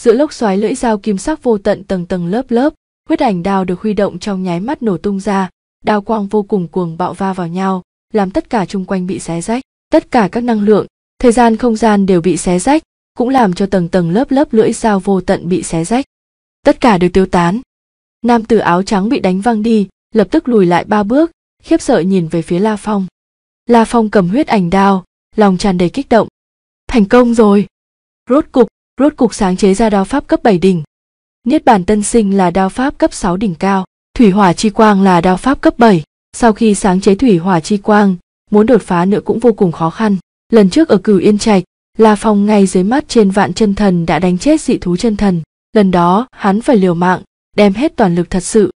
giữa lốc xoáy lưỡi dao kim sắc vô tận tầng tầng lớp lớp huyết ảnh đao được huy động trong nháy mắt nổ tung ra đao quang vô cùng cuồng bạo va vào nhau làm tất cả chung quanh bị xé rách tất cả các năng lượng thời gian không gian đều bị xé rách cũng làm cho tầng tầng lớp lớp lưỡi dao vô tận bị xé rách. Tất cả đều tiêu tán. Nam tử áo trắng bị đánh văng đi, lập tức lùi lại ba bước, khiếp sợ nhìn về phía La Phong. La Phong cầm huyết ảnh đao, lòng tràn đầy kích động. Thành công rồi! Rốt cục, rốt cục sáng chế ra đao pháp cấp 7 đỉnh. Niết bàn tân sinh là đao pháp cấp 6 đỉnh cao, thủy hỏa chi quang là đao pháp cấp 7. Sau khi sáng chế thủy hỏa chi quang, muốn đột phá nữa cũng vô cùng khó khăn. Lần trước ở Cửu Yên Trạch, là phòng ngay dưới mắt trên vạn chân thần đã đánh chết dị thú chân thần lần đó hắn phải liều mạng đem hết toàn lực thật sự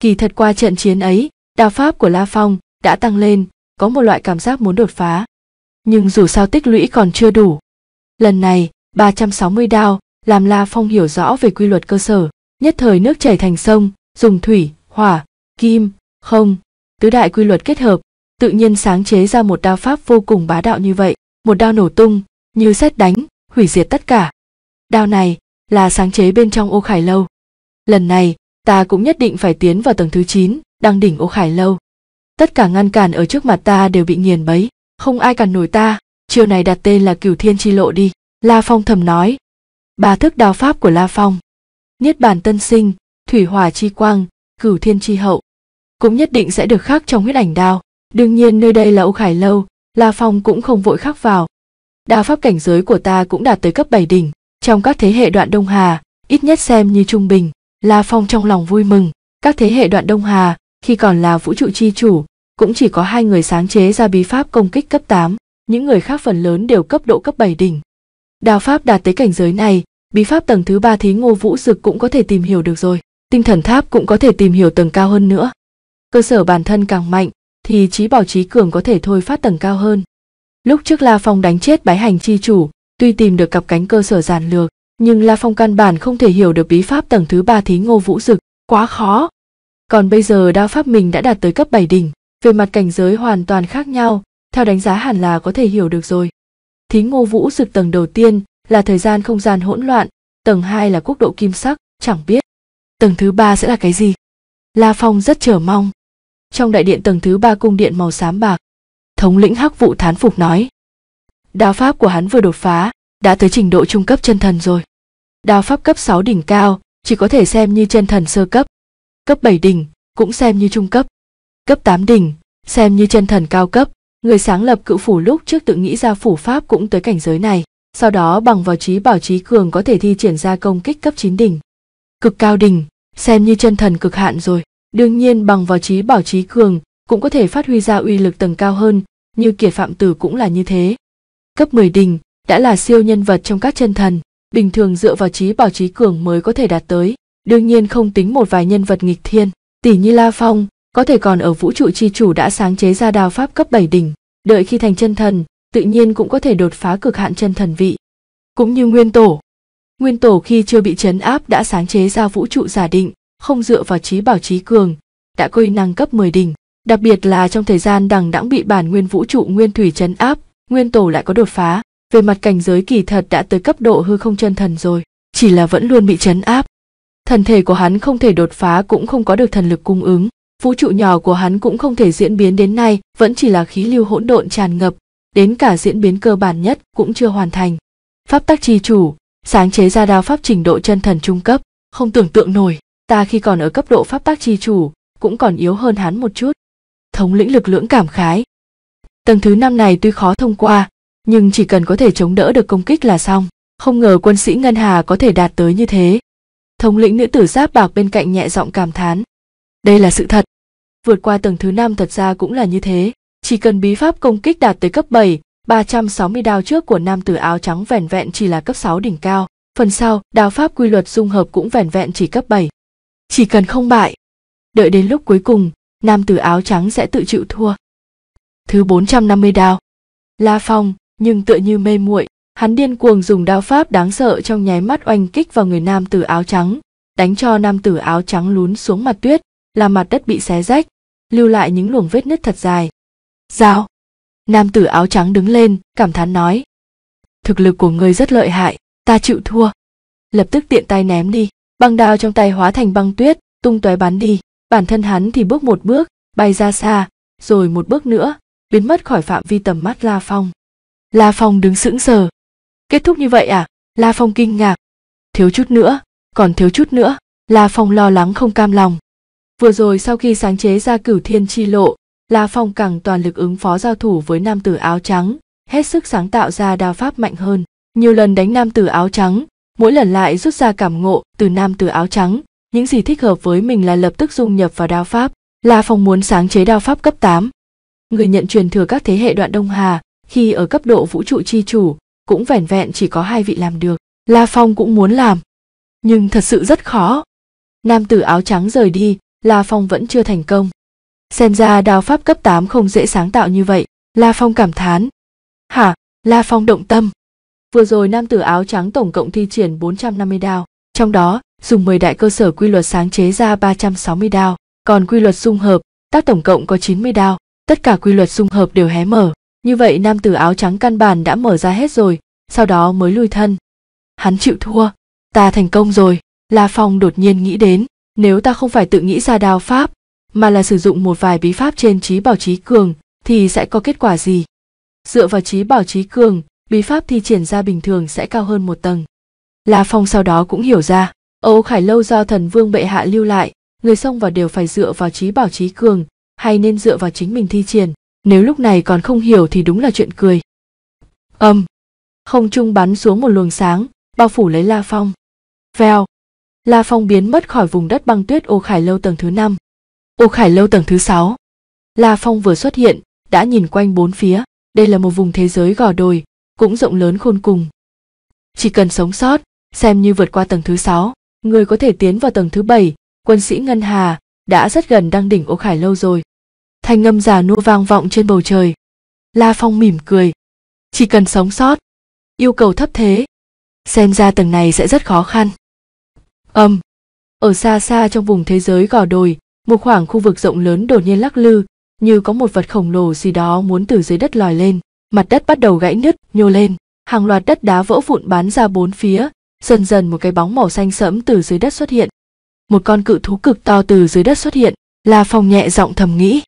kỳ thật qua trận chiến ấy đao pháp của la phong đã tăng lên có một loại cảm giác muốn đột phá nhưng dù sao tích lũy còn chưa đủ lần này 360 đao làm la phong hiểu rõ về quy luật cơ sở nhất thời nước chảy thành sông dùng thủy hỏa kim không tứ đại quy luật kết hợp tự nhiên sáng chế ra một đao pháp vô cùng bá đạo như vậy một đao nổ tung như xét đánh hủy diệt tất cả đao này là sáng chế bên trong ô khải lâu lần này ta cũng nhất định phải tiến vào tầng thứ 9, đang đỉnh ô khải lâu tất cả ngăn cản ở trước mặt ta đều bị nghiền bấy không ai cản nổi ta chiều này đặt tên là cửu thiên chi lộ đi la phong thầm nói ba thức đao pháp của la phong niết bàn tân sinh thủy hỏa chi quang cửu thiên chi hậu cũng nhất định sẽ được khắc trong huyết ảnh đao đương nhiên nơi đây là ô khải lâu la phong cũng không vội khắc vào Đa pháp cảnh giới của ta cũng đạt tới cấp bảy đỉnh, trong các thế hệ đoạn Đông Hà, ít nhất xem như trung bình, La Phong trong lòng vui mừng, các thế hệ đoạn Đông Hà, khi còn là vũ trụ chi chủ, cũng chỉ có hai người sáng chế ra bí pháp công kích cấp tám những người khác phần lớn đều cấp độ cấp bảy đỉnh. Đao pháp đạt tới cảnh giới này, bí pháp tầng thứ ba thí ngô vũ dực cũng có thể tìm hiểu được rồi, tinh thần tháp cũng có thể tìm hiểu tầng cao hơn nữa. Cơ sở bản thân càng mạnh, thì trí bảo trí cường có thể thôi phát tầng cao hơn. Lúc trước La Phong đánh chết bái hành chi chủ, tuy tìm được cặp cánh cơ sở giản lược, nhưng La Phong căn bản không thể hiểu được bí pháp tầng thứ ba thí ngô vũ dực, quá khó. Còn bây giờ đao pháp mình đã đạt tới cấp 7 đỉnh, về mặt cảnh giới hoàn toàn khác nhau, theo đánh giá hẳn là có thể hiểu được rồi. Thí ngô vũ dực tầng đầu tiên là thời gian không gian hỗn loạn, tầng 2 là quốc độ kim sắc, chẳng biết. Tầng thứ ba sẽ là cái gì? La Phong rất chờ mong. Trong đại điện tầng thứ ba cung điện màu xám bạc, thống lĩnh hắc vụ thán phục nói đao pháp của hắn vừa đột phá đã tới trình độ trung cấp chân thần rồi đao pháp cấp sáu đỉnh cao chỉ có thể xem như chân thần sơ cấp cấp bảy đỉnh cũng xem như trung cấp cấp tám đỉnh xem như chân thần cao cấp người sáng lập cự phủ lúc trước tự nghĩ ra phủ pháp cũng tới cảnh giới này sau đó bằng vào trí bảo trí cường có thể thi triển ra công kích cấp chín đỉnh cực cao đỉnh xem như chân thần cực hạn rồi đương nhiên bằng vào trí bảo trí cường cũng có thể phát huy ra uy lực tầng cao hơn như kiệt phạm tử cũng là như thế cấp 10 đình đã là siêu nhân vật trong các chân thần bình thường dựa vào trí bảo trí cường mới có thể đạt tới đương nhiên không tính một vài nhân vật nghịch thiên tỷ như la phong có thể còn ở vũ trụ chi chủ đã sáng chế ra đào pháp cấp 7 đỉnh đợi khi thành chân thần tự nhiên cũng có thể đột phá cực hạn chân thần vị cũng như nguyên tổ nguyên tổ khi chưa bị chấn áp đã sáng chế ra vũ trụ giả định không dựa vào trí bảo trí cường đã có năng cấp 10 đỉnh Đặc biệt là trong thời gian đằng đẵng bị bản nguyên vũ trụ nguyên thủy chấn áp, nguyên tổ lại có đột phá, về mặt cảnh giới kỳ thật đã tới cấp độ hư không chân thần rồi, chỉ là vẫn luôn bị chấn áp. Thần thể của hắn không thể đột phá cũng không có được thần lực cung ứng, vũ trụ nhỏ của hắn cũng không thể diễn biến đến nay, vẫn chỉ là khí lưu hỗn độn tràn ngập, đến cả diễn biến cơ bản nhất cũng chưa hoàn thành. Pháp tắc chi chủ, sáng chế ra đao pháp trình độ chân thần trung cấp, không tưởng tượng nổi, ta khi còn ở cấp độ pháp tắc chi chủ, cũng còn yếu hơn hắn một chút thống lĩnh lực lưỡng cảm khái. Tầng thứ năm này tuy khó thông qua, nhưng chỉ cần có thể chống đỡ được công kích là xong, không ngờ quân sĩ Ngân Hà có thể đạt tới như thế. Thống lĩnh nữ tử giáp bạc bên cạnh nhẹ giọng cảm thán. Đây là sự thật. Vượt qua tầng thứ năm thật ra cũng là như thế, chỉ cần bí pháp công kích đạt tới cấp 7, 360 đao trước của nam tử áo trắng vẻn vẹn chỉ là cấp 6 đỉnh cao, phần sau đao pháp quy luật dung hợp cũng vẻn vẹn chỉ cấp 7. Chỉ cần không bại. Đợi đến lúc cuối cùng, nam tử áo trắng sẽ tự chịu thua. Thứ 450 đao. La Phong, nhưng tựa như mê muội, hắn điên cuồng dùng đao pháp đáng sợ trong nháy mắt oanh kích vào người nam tử áo trắng, đánh cho nam tử áo trắng lún xuống mặt tuyết, làm mặt đất bị xé rách, lưu lại những luồng vết nứt thật dài. Giao! Nam tử áo trắng đứng lên, cảm thán nói. Thực lực của ngươi rất lợi hại, ta chịu thua. Lập tức tiện tay ném đi, băng đao trong tay hóa thành băng tuyết, tung tóe bắn đi bản thân hắn thì bước một bước bay ra xa rồi một bước nữa biến mất khỏi phạm vi tầm mắt la phong la phong đứng sững sờ kết thúc như vậy à la phong kinh ngạc thiếu chút nữa còn thiếu chút nữa la phong lo lắng không cam lòng vừa rồi sau khi sáng chế ra cửu thiên chi lộ la phong càng toàn lực ứng phó giao thủ với nam tử áo trắng hết sức sáng tạo ra đao pháp mạnh hơn nhiều lần đánh nam tử áo trắng mỗi lần lại rút ra cảm ngộ từ nam tử áo trắng những gì thích hợp với mình là lập tức dung nhập vào đao pháp, La phong muốn sáng chế đao pháp cấp 8. Người nhận truyền thừa các thế hệ đoạn Đông Hà, khi ở cấp độ vũ trụ chi chủ, cũng vẻn vẹn chỉ có hai vị làm được, La Phong cũng muốn làm. Nhưng thật sự rất khó. Nam tử áo trắng rời đi, La Phong vẫn chưa thành công. Xem ra đao pháp cấp 8 không dễ sáng tạo như vậy, La Phong cảm thán. Hả, La Phong động tâm. Vừa rồi nam tử áo trắng tổng cộng thi triển 450 đao, trong đó dùng 10 đại cơ sở quy luật sáng chế ra 360 đao, còn quy luật dung hợp, tác tổng cộng có 90 đao, tất cả quy luật dung hợp đều hé mở. Như vậy nam tử áo trắng căn bản đã mở ra hết rồi, sau đó mới lui thân. Hắn chịu thua, ta thành công rồi, La Phong đột nhiên nghĩ đến, nếu ta không phải tự nghĩ ra đao pháp, mà là sử dụng một vài bí pháp trên trí bảo trí cường, thì sẽ có kết quả gì? Dựa vào trí bảo trí cường, bí pháp thi triển ra bình thường sẽ cao hơn một tầng. La Phong sau đó cũng hiểu ra, Âu Khải Lâu do thần vương bệ hạ lưu lại, người xông vào đều phải dựa vào trí bảo trí cường, hay nên dựa vào chính mình thi triển, nếu lúc này còn không hiểu thì đúng là chuyện cười. Âm. không trung bắn xuống một luồng sáng, bao phủ lấy La Phong. Vèo. La Phong biến mất khỏi vùng đất băng tuyết Ô Khải Lâu tầng thứ 5. Ô Khải Lâu tầng thứ 6. La Phong vừa xuất hiện, đã nhìn quanh bốn phía, đây là một vùng thế giới gò đồi, cũng rộng lớn khôn cùng. Chỉ cần sống sót, xem như vượt qua tầng thứ 6, người có thể tiến vào tầng thứ bảy quân sĩ ngân hà đã rất gần đang đỉnh ô khải lâu rồi thanh ngâm già nua vang vọng trên bầu trời la phong mỉm cười chỉ cần sống sót yêu cầu thấp thế xem ra tầng này sẽ rất khó khăn âm um, ở xa xa trong vùng thế giới gò đồi một khoảng khu vực rộng lớn đột nhiên lắc lư như có một vật khổng lồ gì đó muốn từ dưới đất lòi lên mặt đất bắt đầu gãy nứt nhô lên hàng loạt đất đá vỡ vụn bán ra bốn phía dần dần một cái bóng màu xanh sẫm từ dưới đất xuất hiện. Một con cự thú cực to từ dưới đất xuất hiện, La Phong nhẹ giọng thầm nghĩ.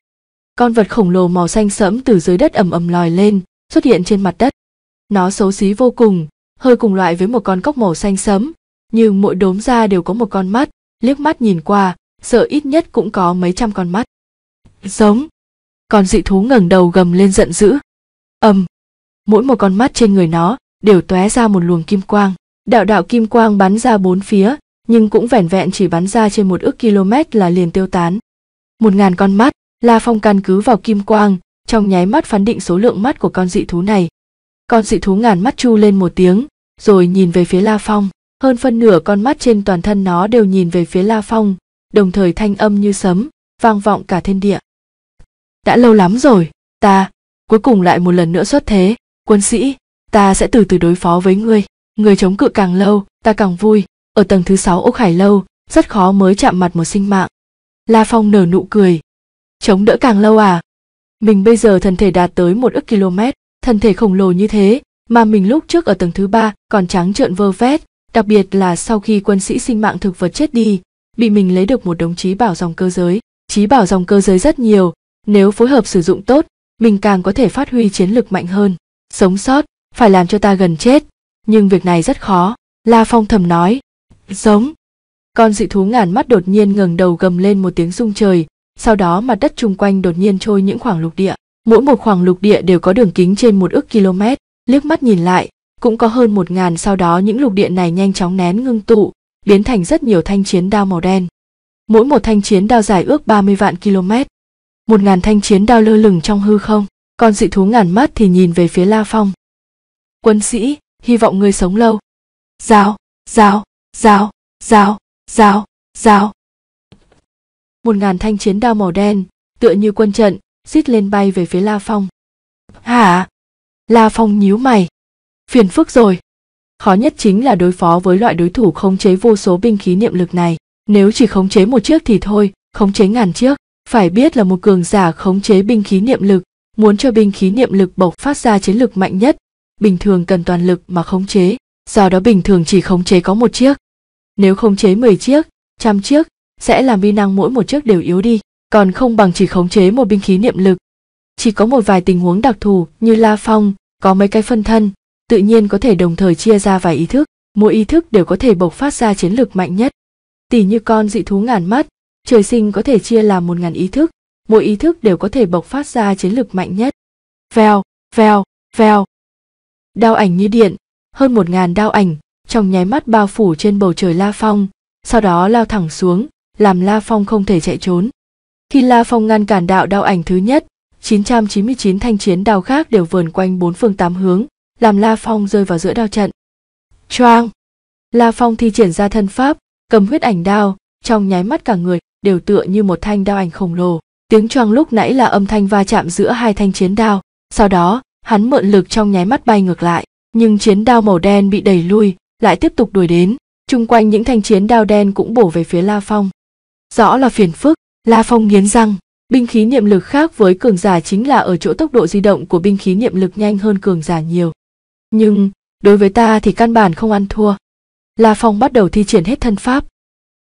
Con vật khổng lồ màu xanh sẫm từ dưới đất ầm ầm lòi lên, xuất hiện trên mặt đất. Nó xấu xí vô cùng, hơi cùng loại với một con cóc màu xanh sẫm, nhưng mỗi đốm da đều có một con mắt, liếc mắt nhìn qua, sợ ít nhất cũng có mấy trăm con mắt. Giống. Con dị thú ngẩng đầu gầm lên giận dữ. Ầm. Mỗi một con mắt trên người nó đều tóe ra một luồng kim quang. Đạo đạo kim quang bắn ra bốn phía, nhưng cũng vẻn vẹn chỉ bắn ra trên một ước km là liền tiêu tán. Một ngàn con mắt, La Phong căn cứ vào kim quang, trong nháy mắt phán định số lượng mắt của con dị thú này. Con dị thú ngàn mắt chu lên một tiếng, rồi nhìn về phía La Phong. Hơn phân nửa con mắt trên toàn thân nó đều nhìn về phía La Phong, đồng thời thanh âm như sấm, vang vọng cả thiên địa. Đã lâu lắm rồi, ta, cuối cùng lại một lần nữa xuất thế, quân sĩ, ta sẽ từ từ đối phó với ngươi người chống cự càng lâu ta càng vui ở tầng thứ sáu ốc hải lâu rất khó mới chạm mặt một sinh mạng la phong nở nụ cười chống đỡ càng lâu à mình bây giờ thân thể đạt tới một ức km thân thể khổng lồ như thế mà mình lúc trước ở tầng thứ ba còn trắng trợn vơ vét đặc biệt là sau khi quân sĩ sinh mạng thực vật chết đi bị mình lấy được một đồng chí bảo dòng cơ giới chí bảo dòng cơ giới rất nhiều nếu phối hợp sử dụng tốt mình càng có thể phát huy chiến lực mạnh hơn sống sót phải làm cho ta gần chết nhưng việc này rất khó la phong thầm nói giống con dị thú ngàn mắt đột nhiên ngẩng đầu gầm lên một tiếng rung trời sau đó mặt đất chung quanh đột nhiên trôi những khoảng lục địa mỗi một khoảng lục địa đều có đường kính trên một ước km liếc mắt nhìn lại cũng có hơn một ngàn sau đó những lục địa này nhanh chóng nén ngưng tụ biến thành rất nhiều thanh chiến đao màu đen mỗi một thanh chiến đao dài ước 30 vạn km một ngàn thanh chiến đao lơ lửng trong hư không còn dị thú ngàn mắt thì nhìn về phía la phong quân sĩ hy vọng ngươi sống lâu giao giao giao giao giao giao một ngàn thanh chiến đao màu đen tựa như quân trận xít lên bay về phía la phong hả la phong nhíu mày phiền phức rồi khó nhất chính là đối phó với loại đối thủ khống chế vô số binh khí niệm lực này nếu chỉ khống chế một chiếc thì thôi khống chế ngàn chiếc phải biết là một cường giả khống chế binh khí niệm lực muốn cho binh khí niệm lực bộc phát ra chiến lực mạnh nhất bình thường cần toàn lực mà khống chế, do đó bình thường chỉ khống chế có một chiếc. Nếu khống chế 10 chiếc, trăm chiếc, sẽ làm bi năng mỗi một chiếc đều yếu đi, còn không bằng chỉ khống chế một binh khí niệm lực. Chỉ có một vài tình huống đặc thù như La Phong, có mấy cái phân thân, tự nhiên có thể đồng thời chia ra vài ý thức, mỗi ý thức đều có thể bộc phát ra chiến lực mạnh nhất. Tỷ như con dị thú ngàn mắt, trời sinh có thể chia làm một ngàn ý thức, mỗi ý thức đều có thể bộc phát ra chiến lực mạnh nhất. Vèo, vèo, vèo, Đao ảnh như điện, hơn một ngàn đao ảnh, trong nháy mắt bao phủ trên bầu trời La Phong, sau đó lao thẳng xuống, làm La Phong không thể chạy trốn. Khi La Phong ngăn cản đạo đao ảnh thứ nhất, 999 thanh chiến đao khác đều vờn quanh bốn phương tám hướng, làm La Phong rơi vào giữa đao trận. Choang! La Phong thi triển ra thân pháp, cầm huyết ảnh đao, trong nháy mắt cả người đều tựa như một thanh đao ảnh khổng lồ. Tiếng choang lúc nãy là âm thanh va chạm giữa hai thanh chiến đao, sau đó hắn mượn lực trong nháy mắt bay ngược lại nhưng chiến đao màu đen bị đẩy lui lại tiếp tục đuổi đến chung quanh những thanh chiến đao đen cũng bổ về phía la phong rõ là phiền phức la phong nghiến răng binh khí niệm lực khác với cường giả chính là ở chỗ tốc độ di động của binh khí niệm lực nhanh hơn cường giả nhiều nhưng đối với ta thì căn bản không ăn thua la phong bắt đầu thi triển hết thân pháp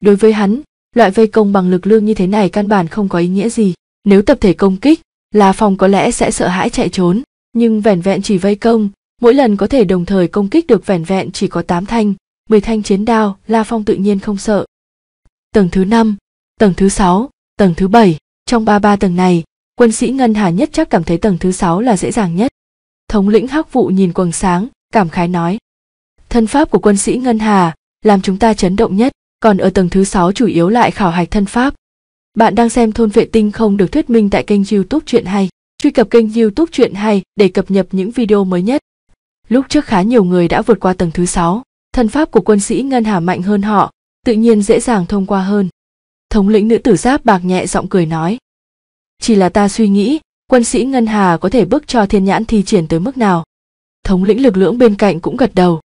đối với hắn loại vây công bằng lực lương như thế này căn bản không có ý nghĩa gì nếu tập thể công kích la phong có lẽ sẽ sợ hãi chạy trốn nhưng vẻn vẹn chỉ vây công, mỗi lần có thể đồng thời công kích được vẻn vẹn chỉ có 8 thanh, 10 thanh chiến đao, La Phong tự nhiên không sợ. Tầng thứ 5, tầng thứ 6, tầng thứ 7, trong 33 tầng này, quân sĩ Ngân Hà nhất chắc cảm thấy tầng thứ 6 là dễ dàng nhất. Thống lĩnh Hắc Vụ nhìn quần sáng, cảm khái nói: "Thân pháp của quân sĩ Ngân Hà làm chúng ta chấn động nhất, còn ở tầng thứ 6 chủ yếu lại khảo hạch thân pháp." Bạn đang xem thôn vệ tinh không được thuyết minh tại kênh YouTube chuyện hay truy cập kênh youtube chuyện hay để cập nhật những video mới nhất lúc trước khá nhiều người đã vượt qua tầng thứ sáu thân pháp của quân sĩ ngân hà mạnh hơn họ tự nhiên dễ dàng thông qua hơn thống lĩnh nữ tử giáp bạc nhẹ giọng cười nói chỉ là ta suy nghĩ quân sĩ ngân hà có thể bước cho thiên nhãn thi triển tới mức nào thống lĩnh lực lưỡng bên cạnh cũng gật đầu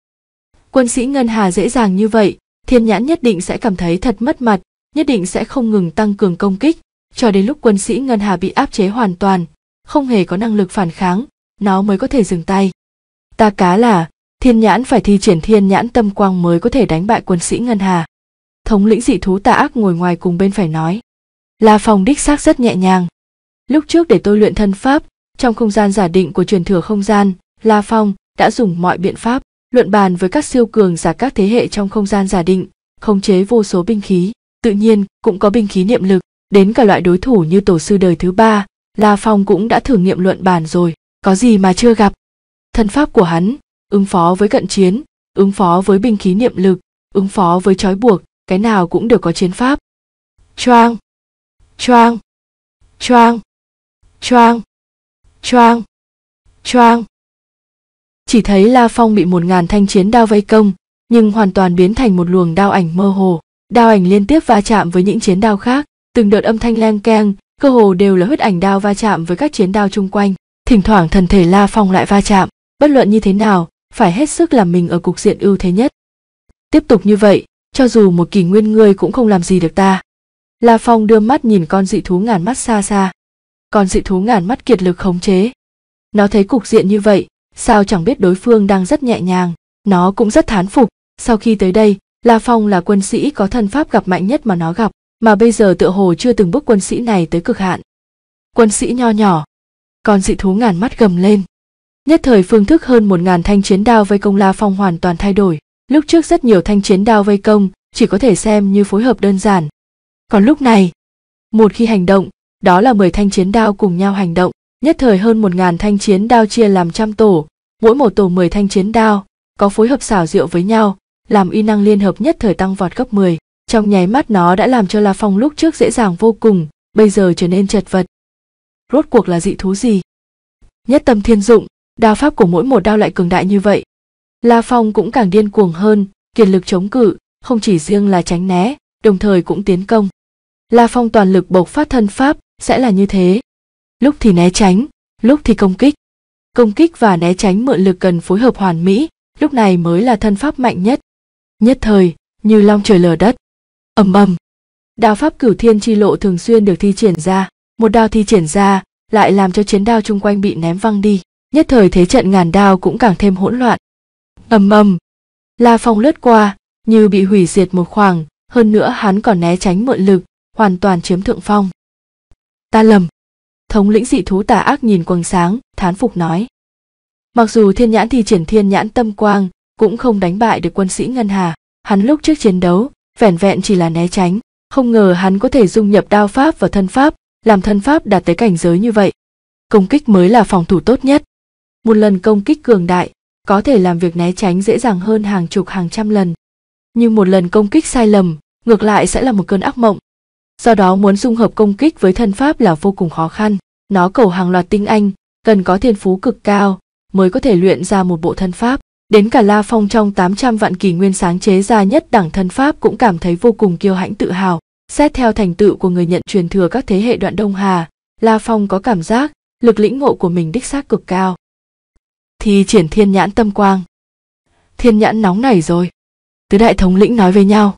quân sĩ ngân hà dễ dàng như vậy thiên nhãn nhất định sẽ cảm thấy thật mất mặt nhất định sẽ không ngừng tăng cường công kích cho đến lúc quân sĩ ngân hà bị áp chế hoàn toàn không hề có năng lực phản kháng nó mới có thể dừng tay ta cá là thiên nhãn phải thi triển thiên nhãn tâm quang mới có thể đánh bại quân sĩ ngân hà thống lĩnh dị thú tà ác ngồi ngoài cùng bên phải nói la phong đích xác rất nhẹ nhàng lúc trước để tôi luyện thân pháp trong không gian giả định của truyền thừa không gian la phong đã dùng mọi biện pháp luận bàn với các siêu cường giả các thế hệ trong không gian giả định khống chế vô số binh khí tự nhiên cũng có binh khí niệm lực đến cả loại đối thủ như tổ sư đời thứ ba La Phong cũng đã thử nghiệm luận bàn rồi, có gì mà chưa gặp. Thân pháp của hắn, ứng phó với cận chiến, ứng phó với binh khí niệm lực, ứng phó với trói buộc, cái nào cũng đều có chiến pháp. Choang, choang, choang, choang, choang, choang. Chỉ thấy La Phong bị một ngàn thanh chiến đao vây công, nhưng hoàn toàn biến thành một luồng đao ảnh mơ hồ. Đao ảnh liên tiếp va chạm với những chiến đao khác, từng đợt âm thanh leng keng cơ hồ đều là huyết ảnh đao va chạm với các chiến đao chung quanh thỉnh thoảng thần thể la phong lại va chạm bất luận như thế nào phải hết sức làm mình ở cục diện ưu thế nhất tiếp tục như vậy cho dù một kỳ nguyên ngươi cũng không làm gì được ta la phong đưa mắt nhìn con dị thú ngàn mắt xa xa con dị thú ngàn mắt kiệt lực khống chế nó thấy cục diện như vậy sao chẳng biết đối phương đang rất nhẹ nhàng nó cũng rất thán phục sau khi tới đây la phong là quân sĩ có thân pháp gặp mạnh nhất mà nó gặp mà bây giờ tựa hồ chưa từng bước quân sĩ này tới cực hạn quân sĩ nho nhỏ còn dị thú ngàn mắt gầm lên nhất thời phương thức hơn một ngàn thanh chiến đao vây công la phong hoàn toàn thay đổi lúc trước rất nhiều thanh chiến đao vây công chỉ có thể xem như phối hợp đơn giản còn lúc này một khi hành động đó là mười thanh chiến đao cùng nhau hành động nhất thời hơn một ngàn thanh chiến đao chia làm trăm tổ mỗi một tổ mười thanh chiến đao có phối hợp xảo diệu với nhau làm uy năng liên hợp nhất thời tăng vọt gấp mười. Trong nháy mắt nó đã làm cho La Phong lúc trước dễ dàng vô cùng, bây giờ trở nên chật vật. Rốt cuộc là dị thú gì? Nhất tâm thiên dụng, đao pháp của mỗi một đao lại cường đại như vậy. La Phong cũng càng điên cuồng hơn, kiệt lực chống cự, không chỉ riêng là tránh né, đồng thời cũng tiến công. La Phong toàn lực bộc phát thân pháp sẽ là như thế. Lúc thì né tránh, lúc thì công kích. Công kích và né tránh mượn lực cần phối hợp hoàn mỹ, lúc này mới là thân pháp mạnh nhất. Nhất thời, như long trời lở đất ầm ầm đao pháp cửu thiên chi lộ thường xuyên được thi triển ra một đao thi triển ra lại làm cho chiến đao chung quanh bị ném văng đi nhất thời thế trận ngàn đao cũng càng thêm hỗn loạn ầm ầm la phong lướt qua như bị hủy diệt một khoảng hơn nữa hắn còn né tránh mượn lực hoàn toàn chiếm thượng phong ta lầm thống lĩnh dị thú tà ác nhìn quầng sáng thán phục nói mặc dù thiên nhãn thi triển thiên nhãn tâm quang cũng không đánh bại được quân sĩ ngân hà hắn lúc trước chiến đấu vẻn vẹn chỉ là né tránh không ngờ hắn có thể dung nhập đao pháp và thân pháp làm thân pháp đạt tới cảnh giới như vậy công kích mới là phòng thủ tốt nhất một lần công kích cường đại có thể làm việc né tránh dễ dàng hơn hàng chục hàng trăm lần nhưng một lần công kích sai lầm ngược lại sẽ là một cơn ác mộng do đó muốn dung hợp công kích với thân pháp là vô cùng khó khăn nó cầu hàng loạt tinh anh cần có thiên phú cực cao mới có thể luyện ra một bộ thân pháp Đến cả La Phong trong 800 vạn kỷ nguyên sáng chế ra nhất đẳng thân Pháp cũng cảm thấy vô cùng kiêu hãnh tự hào. Xét theo thành tựu của người nhận truyền thừa các thế hệ đoạn Đông Hà, La Phong có cảm giác lực lĩnh ngộ của mình đích xác cực cao. Thì triển thiên nhãn tâm quang. Thiên nhãn nóng nảy rồi. Tứ đại thống lĩnh nói với nhau.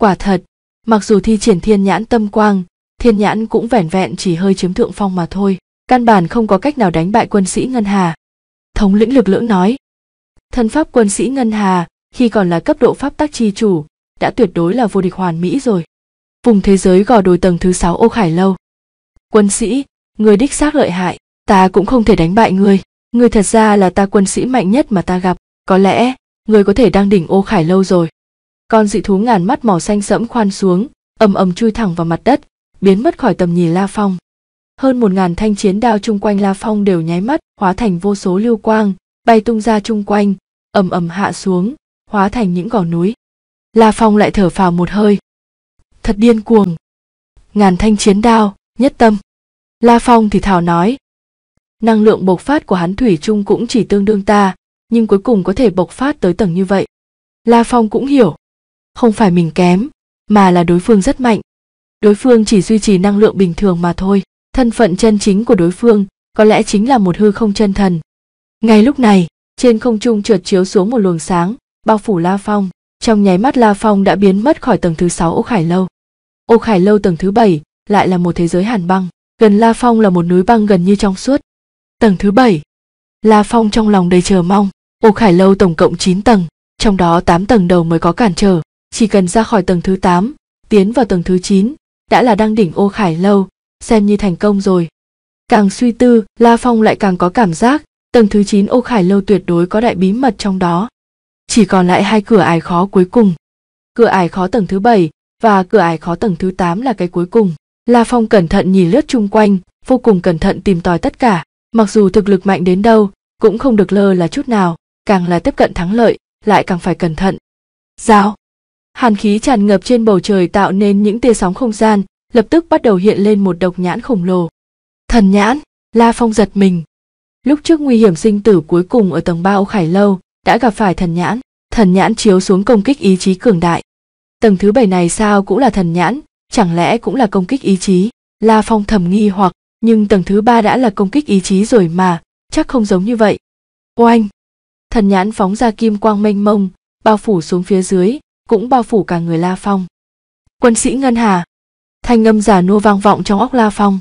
Quả thật, mặc dù thi triển thiên nhãn tâm quang, thiên nhãn cũng vẻn vẹn chỉ hơi chiếm thượng phong mà thôi, căn bản không có cách nào đánh bại quân sĩ Ngân Hà. Thống lĩnh lực lưỡng nói, Thân pháp quân sĩ Ngân Hà, khi còn là cấp độ pháp tác chi chủ, đã tuyệt đối là vô địch hoàn mỹ rồi. Vùng thế giới gò đồi tầng thứ sáu ô khải lâu. Quân sĩ, người đích xác lợi hại, ta cũng không thể đánh bại ngươi. Ngươi thật ra là ta quân sĩ mạnh nhất mà ta gặp, có lẽ ngươi có thể đang đỉnh ô khải lâu rồi. Con dị thú ngàn mắt màu xanh sẫm khoan xuống, ầm ầm chui thẳng vào mặt đất, biến mất khỏi tầm nhìn La Phong. Hơn một ngàn thanh chiến đao chung quanh La Phong đều nháy mắt, hóa thành vô số lưu quang, bay tung ra chung quanh ầm ầm hạ xuống hóa thành những gò núi la phong lại thở phào một hơi thật điên cuồng ngàn thanh chiến đao nhất tâm la phong thì thào nói năng lượng bộc phát của hắn thủy chung cũng chỉ tương đương ta nhưng cuối cùng có thể bộc phát tới tầng như vậy la phong cũng hiểu không phải mình kém mà là đối phương rất mạnh đối phương chỉ duy trì năng lượng bình thường mà thôi thân phận chân chính của đối phương có lẽ chính là một hư không chân thần ngay lúc này trên không trung trượt chiếu xuống một luồng sáng bao phủ la phong trong nháy mắt la phong đã biến mất khỏi tầng thứ sáu ô khải lâu ô khải lâu tầng thứ bảy lại là một thế giới hàn băng gần la phong là một núi băng gần như trong suốt tầng thứ bảy la phong trong lòng đầy chờ mong ô khải lâu tổng cộng chín tầng trong đó tám tầng đầu mới có cản trở chỉ cần ra khỏi tầng thứ tám tiến vào tầng thứ chín đã là đang đỉnh ô khải lâu xem như thành công rồi càng suy tư la phong lại càng có cảm giác tầng thứ 9 ô khải lâu tuyệt đối có đại bí mật trong đó. Chỉ còn lại hai cửa ải khó cuối cùng. Cửa ải khó tầng thứ 7 và cửa ải khó tầng thứ 8 là cái cuối cùng. La Phong cẩn thận nhìn lướt chung quanh, vô cùng cẩn thận tìm tòi tất cả. Mặc dù thực lực mạnh đến đâu, cũng không được lơ là chút nào, càng là tiếp cận thắng lợi, lại càng phải cẩn thận. Giao. Hàn khí tràn ngập trên bầu trời tạo nên những tia sóng không gian, lập tức bắt đầu hiện lên một độc nhãn khổng lồ. Thần nhãn, La Phong giật mình, Lúc trước nguy hiểm sinh tử cuối cùng ở tầng ba Âu Khải Lâu, đã gặp phải thần nhãn, thần nhãn chiếu xuống công kích ý chí cường đại. Tầng thứ bảy này sao cũng là thần nhãn, chẳng lẽ cũng là công kích ý chí? La Phong thầm nghi hoặc, nhưng tầng thứ ba đã là công kích ý chí rồi mà, chắc không giống như vậy. Oanh! Thần nhãn phóng ra kim quang mênh mông, bao phủ xuống phía dưới, cũng bao phủ cả người La Phong. Quân sĩ Ngân Hà! Thanh âm giả nua vang vọng trong óc La Phong.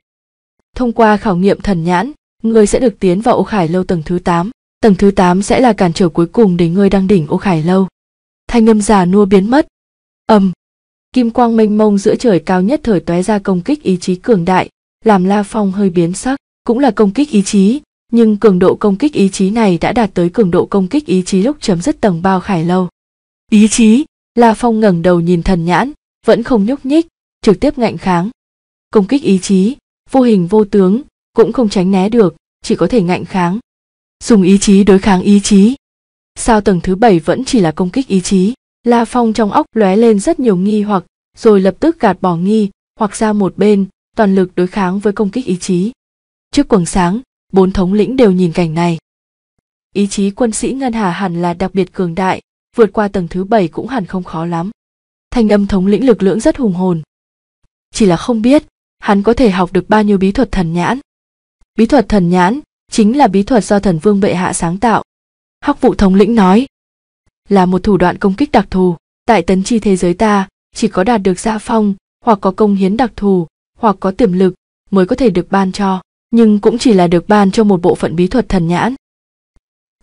Thông qua khảo nghiệm thần nhãn, ngươi sẽ được tiến vào ô khải lâu tầng thứ 8. Tầng thứ 8 sẽ là cản trở cuối cùng để ngươi đang đỉnh ô khải lâu. Thanh âm già nua biến mất. ầm. kim quang mênh mông giữa trời cao nhất thời tóe ra công kích ý chí cường đại, làm La Phong hơi biến sắc, cũng là công kích ý chí, nhưng cường độ công kích ý chí này đã đạt tới cường độ công kích ý chí lúc chấm dứt tầng bao khải lâu. Ý chí, La Phong ngẩng đầu nhìn thần nhãn, vẫn không nhúc nhích, trực tiếp ngạnh kháng. Công kích ý chí, vô hình vô tướng, cũng không tránh né được chỉ có thể ngạnh kháng dùng ý chí đối kháng ý chí sao tầng thứ bảy vẫn chỉ là công kích ý chí la phong trong óc lóe lên rất nhiều nghi hoặc rồi lập tức gạt bỏ nghi hoặc ra một bên toàn lực đối kháng với công kích ý chí trước quầng sáng bốn thống lĩnh đều nhìn cảnh này ý chí quân sĩ ngân hà hẳn là đặc biệt cường đại vượt qua tầng thứ bảy cũng hẳn không khó lắm thanh âm thống lĩnh lực lưỡng rất hùng hồn chỉ là không biết hắn có thể học được bao nhiêu bí thuật thần nhãn bí thuật thần nhãn chính là bí thuật do thần vương bệ hạ sáng tạo hắc vụ thống lĩnh nói là một thủ đoạn công kích đặc thù tại tấn chi thế giới ta chỉ có đạt được gia dạ phong hoặc có công hiến đặc thù hoặc có tiềm lực mới có thể được ban cho nhưng cũng chỉ là được ban cho một bộ phận bí thuật thần nhãn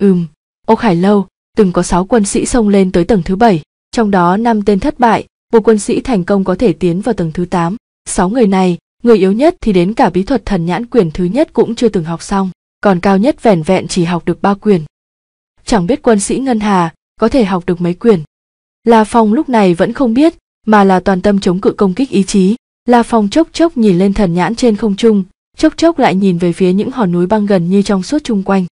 ừm ô khải lâu từng có sáu quân sĩ xông lên tới tầng thứ bảy trong đó năm tên thất bại, một quân sĩ thành công có thể tiến vào tầng thứ tám sáu người này người yếu nhất thì đến cả bí thuật thần nhãn quyền thứ nhất cũng chưa từng học xong còn cao nhất vẻn vẹn chỉ học được ba quyền chẳng biết quân sĩ ngân hà có thể học được mấy quyền la phong lúc này vẫn không biết mà là toàn tâm chống cự công kích ý chí la phong chốc chốc nhìn lên thần nhãn trên không trung chốc chốc lại nhìn về phía những hòn núi băng gần như trong suốt chung quanh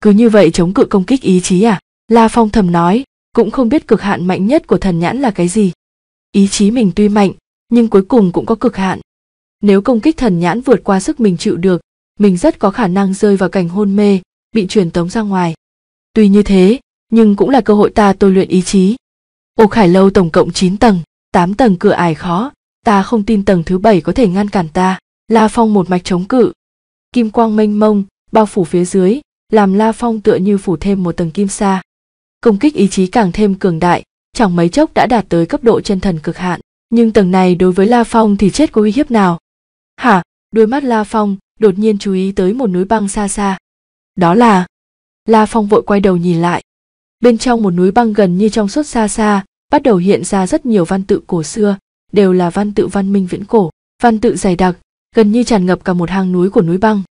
cứ như vậy chống cự công kích ý chí à la phong thầm nói cũng không biết cực hạn mạnh nhất của thần nhãn là cái gì ý chí mình tuy mạnh nhưng cuối cùng cũng có cực hạn nếu công kích thần nhãn vượt qua sức mình chịu được, mình rất có khả năng rơi vào cảnh hôn mê, bị truyền tống ra ngoài. Tuy như thế, nhưng cũng là cơ hội ta tôi luyện ý chí. Ô Khải Lâu tổng cộng chín tầng, tám tầng cửa ải khó, ta không tin tầng thứ bảy có thể ngăn cản ta. La Phong một mạch chống cự. Kim quang mênh mông, bao phủ phía dưới, làm La Phong tựa như phủ thêm một tầng kim sa. Công kích ý chí càng thêm cường đại, chẳng mấy chốc đã đạt tới cấp độ chân thần cực hạn. Nhưng tầng này đối với La Phong thì chết có uy hiếp nào, hả đôi mắt la phong đột nhiên chú ý tới một núi băng xa xa đó là la phong vội quay đầu nhìn lại bên trong một núi băng gần như trong suốt xa xa bắt đầu hiện ra rất nhiều văn tự cổ xưa đều là văn tự văn minh viễn cổ văn tự dày đặc gần như tràn ngập cả một hang núi của núi băng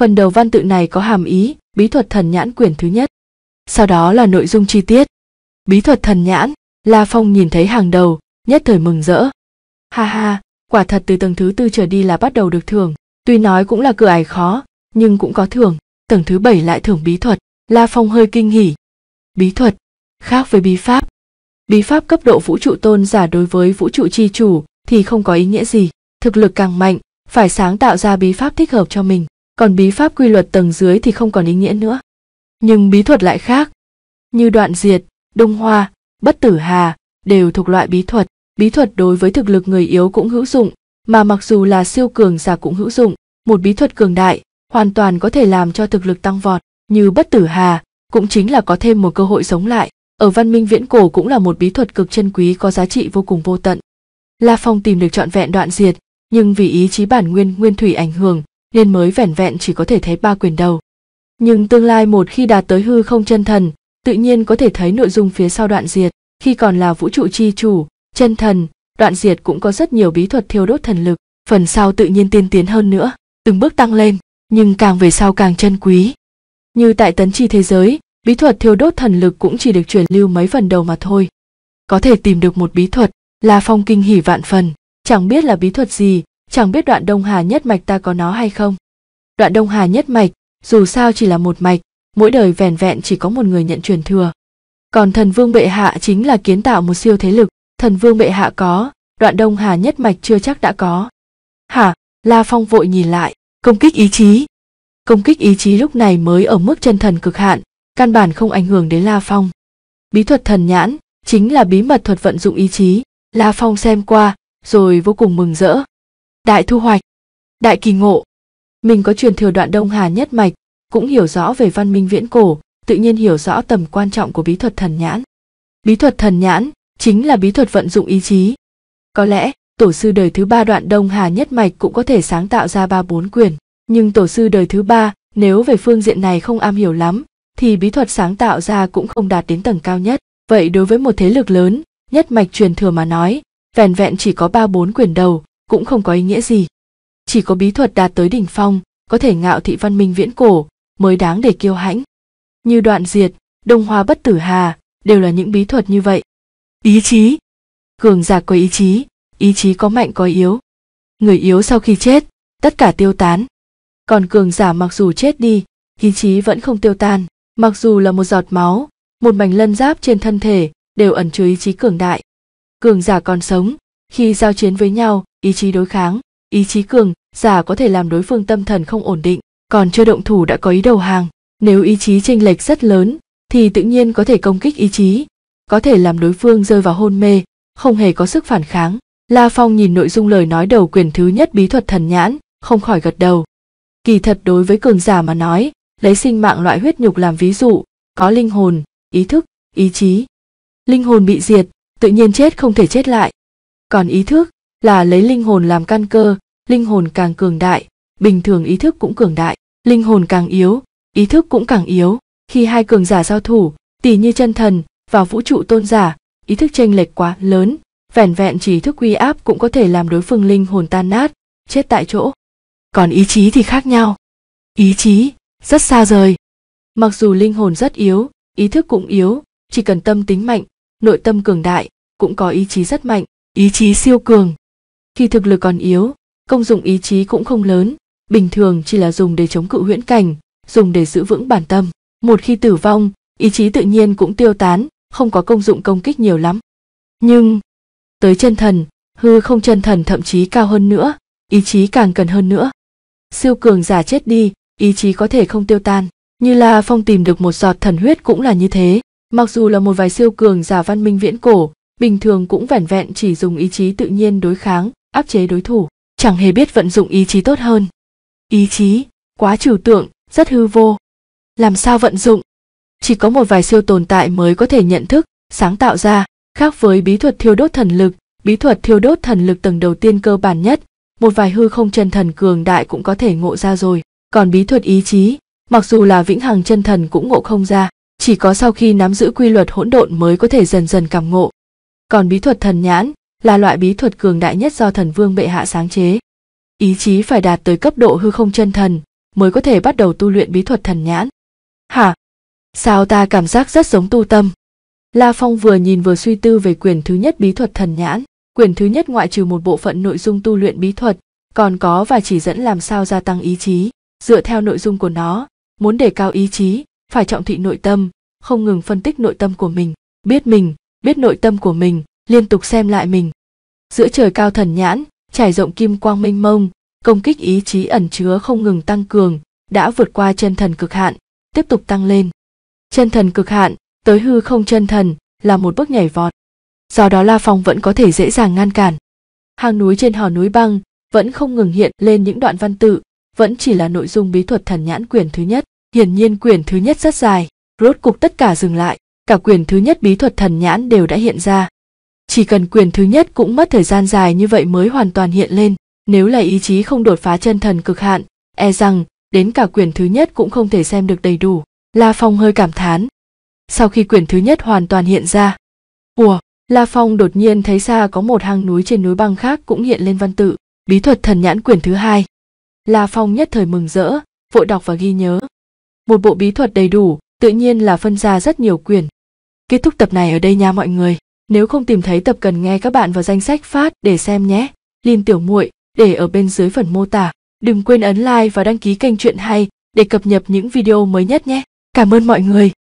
phần đầu văn tự này có hàm ý bí thuật thần nhãn quyển thứ nhất sau đó là nội dung chi tiết bí thuật thần nhãn la phong nhìn thấy hàng đầu nhất thời mừng rỡ ha ha quả thật từ tầng thứ tư trở đi là bắt đầu được thưởng tuy nói cũng là cửa ải khó nhưng cũng có thưởng tầng thứ bảy lại thưởng bí thuật la phong hơi kinh hỉ bí thuật khác với bí pháp bí pháp cấp độ vũ trụ tôn giả đối với vũ trụ chi chủ thì không có ý nghĩa gì thực lực càng mạnh phải sáng tạo ra bí pháp thích hợp cho mình còn bí pháp quy luật tầng dưới thì không còn ý nghĩa nữa nhưng bí thuật lại khác như đoạn diệt đông hoa bất tử hà đều thuộc loại bí thuật bí thuật đối với thực lực người yếu cũng hữu dụng mà mặc dù là siêu cường giả cũng hữu dụng một bí thuật cường đại hoàn toàn có thể làm cho thực lực tăng vọt như bất tử hà cũng chính là có thêm một cơ hội sống lại ở văn minh viễn cổ cũng là một bí thuật cực chân quý có giá trị vô cùng vô tận la phong tìm được trọn vẹn đoạn diệt nhưng vì ý chí bản nguyên nguyên thủy ảnh hưởng nên mới vẻn vẹn chỉ có thể thấy ba quyền đầu nhưng tương lai một khi đạt tới hư không chân thần tự nhiên có thể thấy nội dung phía sau đoạn diệt khi còn là vũ trụ chi chủ chân thần đoạn diệt cũng có rất nhiều bí thuật thiêu đốt thần lực phần sau tự nhiên tiên tiến hơn nữa từng bước tăng lên nhưng càng về sau càng chân quý như tại tấn chi thế giới bí thuật thiêu đốt thần lực cũng chỉ được truyền lưu mấy phần đầu mà thôi có thể tìm được một bí thuật là phong kinh hỉ vạn phần chẳng biết là bí thuật gì chẳng biết đoạn đông hà nhất mạch ta có nó hay không đoạn đông hà nhất mạch dù sao chỉ là một mạch mỗi đời vẻn vẹn chỉ có một người nhận truyền thừa còn thần vương bệ hạ chính là kiến tạo một siêu thế lực thần vương bệ hạ có đoạn đông hà nhất mạch chưa chắc đã có hả la phong vội nhìn lại công kích ý chí công kích ý chí lúc này mới ở mức chân thần cực hạn căn bản không ảnh hưởng đến la phong bí thuật thần nhãn chính là bí mật thuật vận dụng ý chí la phong xem qua rồi vô cùng mừng rỡ đại thu hoạch đại kỳ ngộ mình có truyền thừa đoạn đông hà nhất mạch cũng hiểu rõ về văn minh viễn cổ tự nhiên hiểu rõ tầm quan trọng của bí thuật thần nhãn bí thuật thần nhãn chính là bí thuật vận dụng ý chí. Có lẽ, tổ sư đời thứ ba đoạn Đông Hà Nhất Mạch cũng có thể sáng tạo ra ba bốn quyền nhưng tổ sư đời thứ ba, nếu về phương diện này không am hiểu lắm, thì bí thuật sáng tạo ra cũng không đạt đến tầng cao nhất. Vậy đối với một thế lực lớn, Nhất Mạch truyền thừa mà nói, vẻn vẹn chỉ có ba bốn quyền đầu, cũng không có ý nghĩa gì. Chỉ có bí thuật đạt tới đỉnh phong, có thể ngạo thị văn minh viễn cổ, mới đáng để kiêu hãnh. Như đoạn diệt, đông hoa bất tử hà, đều là những bí thuật như vậy ý chí cường giả có ý chí ý chí có mạnh có yếu người yếu sau khi chết tất cả tiêu tán còn cường giả mặc dù chết đi ý chí vẫn không tiêu tan mặc dù là một giọt máu một mảnh lân giáp trên thân thể đều ẩn chứa ý chí cường đại cường giả còn sống khi giao chiến với nhau ý chí đối kháng ý chí cường giả có thể làm đối phương tâm thần không ổn định còn chưa động thủ đã có ý đầu hàng nếu ý chí chênh lệch rất lớn thì tự nhiên có thể công kích ý chí có thể làm đối phương rơi vào hôn mê không hề có sức phản kháng la phong nhìn nội dung lời nói đầu quyển thứ nhất bí thuật thần nhãn không khỏi gật đầu kỳ thật đối với cường giả mà nói lấy sinh mạng loại huyết nhục làm ví dụ có linh hồn ý thức ý chí linh hồn bị diệt tự nhiên chết không thể chết lại còn ý thức là lấy linh hồn làm căn cơ linh hồn càng cường đại bình thường ý thức cũng cường đại linh hồn càng yếu ý thức cũng càng yếu khi hai cường giả giao thủ tỷ như chân thần vào vũ trụ tôn giả ý thức chênh lệch quá lớn vẻn vẹn chỉ thức uy áp cũng có thể làm đối phương linh hồn tan nát chết tại chỗ còn ý chí thì khác nhau ý chí rất xa rời mặc dù linh hồn rất yếu ý thức cũng yếu chỉ cần tâm tính mạnh nội tâm cường đại cũng có ý chí rất mạnh ý chí siêu cường khi thực lực còn yếu công dụng ý chí cũng không lớn bình thường chỉ là dùng để chống cự huyễn cảnh dùng để giữ vững bản tâm một khi tử vong ý chí tự nhiên cũng tiêu tán không có công dụng công kích nhiều lắm nhưng tới chân thần hư không chân thần thậm chí cao hơn nữa ý chí càng cần hơn nữa siêu cường giả chết đi ý chí có thể không tiêu tan như là phong tìm được một giọt thần huyết cũng là như thế mặc dù là một vài siêu cường giả văn minh viễn cổ bình thường cũng vẻn vẹn chỉ dùng ý chí tự nhiên đối kháng áp chế đối thủ chẳng hề biết vận dụng ý chí tốt hơn ý chí quá trừu tượng rất hư vô làm sao vận dụng chỉ có một vài siêu tồn tại mới có thể nhận thức sáng tạo ra khác với bí thuật thiêu đốt thần lực bí thuật thiêu đốt thần lực tầng đầu tiên cơ bản nhất một vài hư không chân thần cường đại cũng có thể ngộ ra rồi còn bí thuật ý chí mặc dù là vĩnh hằng chân thần cũng ngộ không ra chỉ có sau khi nắm giữ quy luật hỗn độn mới có thể dần dần cảm ngộ còn bí thuật thần nhãn là loại bí thuật cường đại nhất do thần vương bệ hạ sáng chế ý chí phải đạt tới cấp độ hư không chân thần mới có thể bắt đầu tu luyện bí thuật thần nhãn hả sao ta cảm giác rất giống tu tâm la phong vừa nhìn vừa suy tư về quyển thứ nhất bí thuật thần nhãn quyển thứ nhất ngoại trừ một bộ phận nội dung tu luyện bí thuật còn có và chỉ dẫn làm sao gia tăng ý chí dựa theo nội dung của nó muốn đề cao ý chí phải trọng thị nội tâm không ngừng phân tích nội tâm của mình biết mình biết nội tâm của mình liên tục xem lại mình giữa trời cao thần nhãn trải rộng kim quang mênh mông công kích ý chí ẩn chứa không ngừng tăng cường đã vượt qua chân thần cực hạn tiếp tục tăng lên chân thần cực hạn tới hư không chân thần là một bước nhảy vọt do đó la phong vẫn có thể dễ dàng ngăn cản hang núi trên hò núi băng vẫn không ngừng hiện lên những đoạn văn tự vẫn chỉ là nội dung bí thuật thần nhãn quyển thứ nhất hiển nhiên quyển thứ nhất rất dài rốt cục tất cả dừng lại cả quyển thứ nhất bí thuật thần nhãn đều đã hiện ra chỉ cần quyển thứ nhất cũng mất thời gian dài như vậy mới hoàn toàn hiện lên nếu là ý chí không đột phá chân thần cực hạn e rằng đến cả quyển thứ nhất cũng không thể xem được đầy đủ La Phong hơi cảm thán. Sau khi quyển thứ nhất hoàn toàn hiện ra, ủa, La Phong đột nhiên thấy xa có một hang núi trên núi băng khác cũng hiện lên văn tự, bí thuật thần nhãn quyển thứ hai. La Phong nhất thời mừng rỡ, vội đọc và ghi nhớ. Một bộ bí thuật đầy đủ, tự nhiên là phân ra rất nhiều quyển. Kết thúc tập này ở đây nha mọi người. Nếu không tìm thấy tập cần nghe các bạn vào danh sách phát để xem nhé. Lin tiểu muội để ở bên dưới phần mô tả. Đừng quên ấn like và đăng ký kênh chuyện hay để cập nhật những video mới nhất nhé. Cảm ơn mọi người.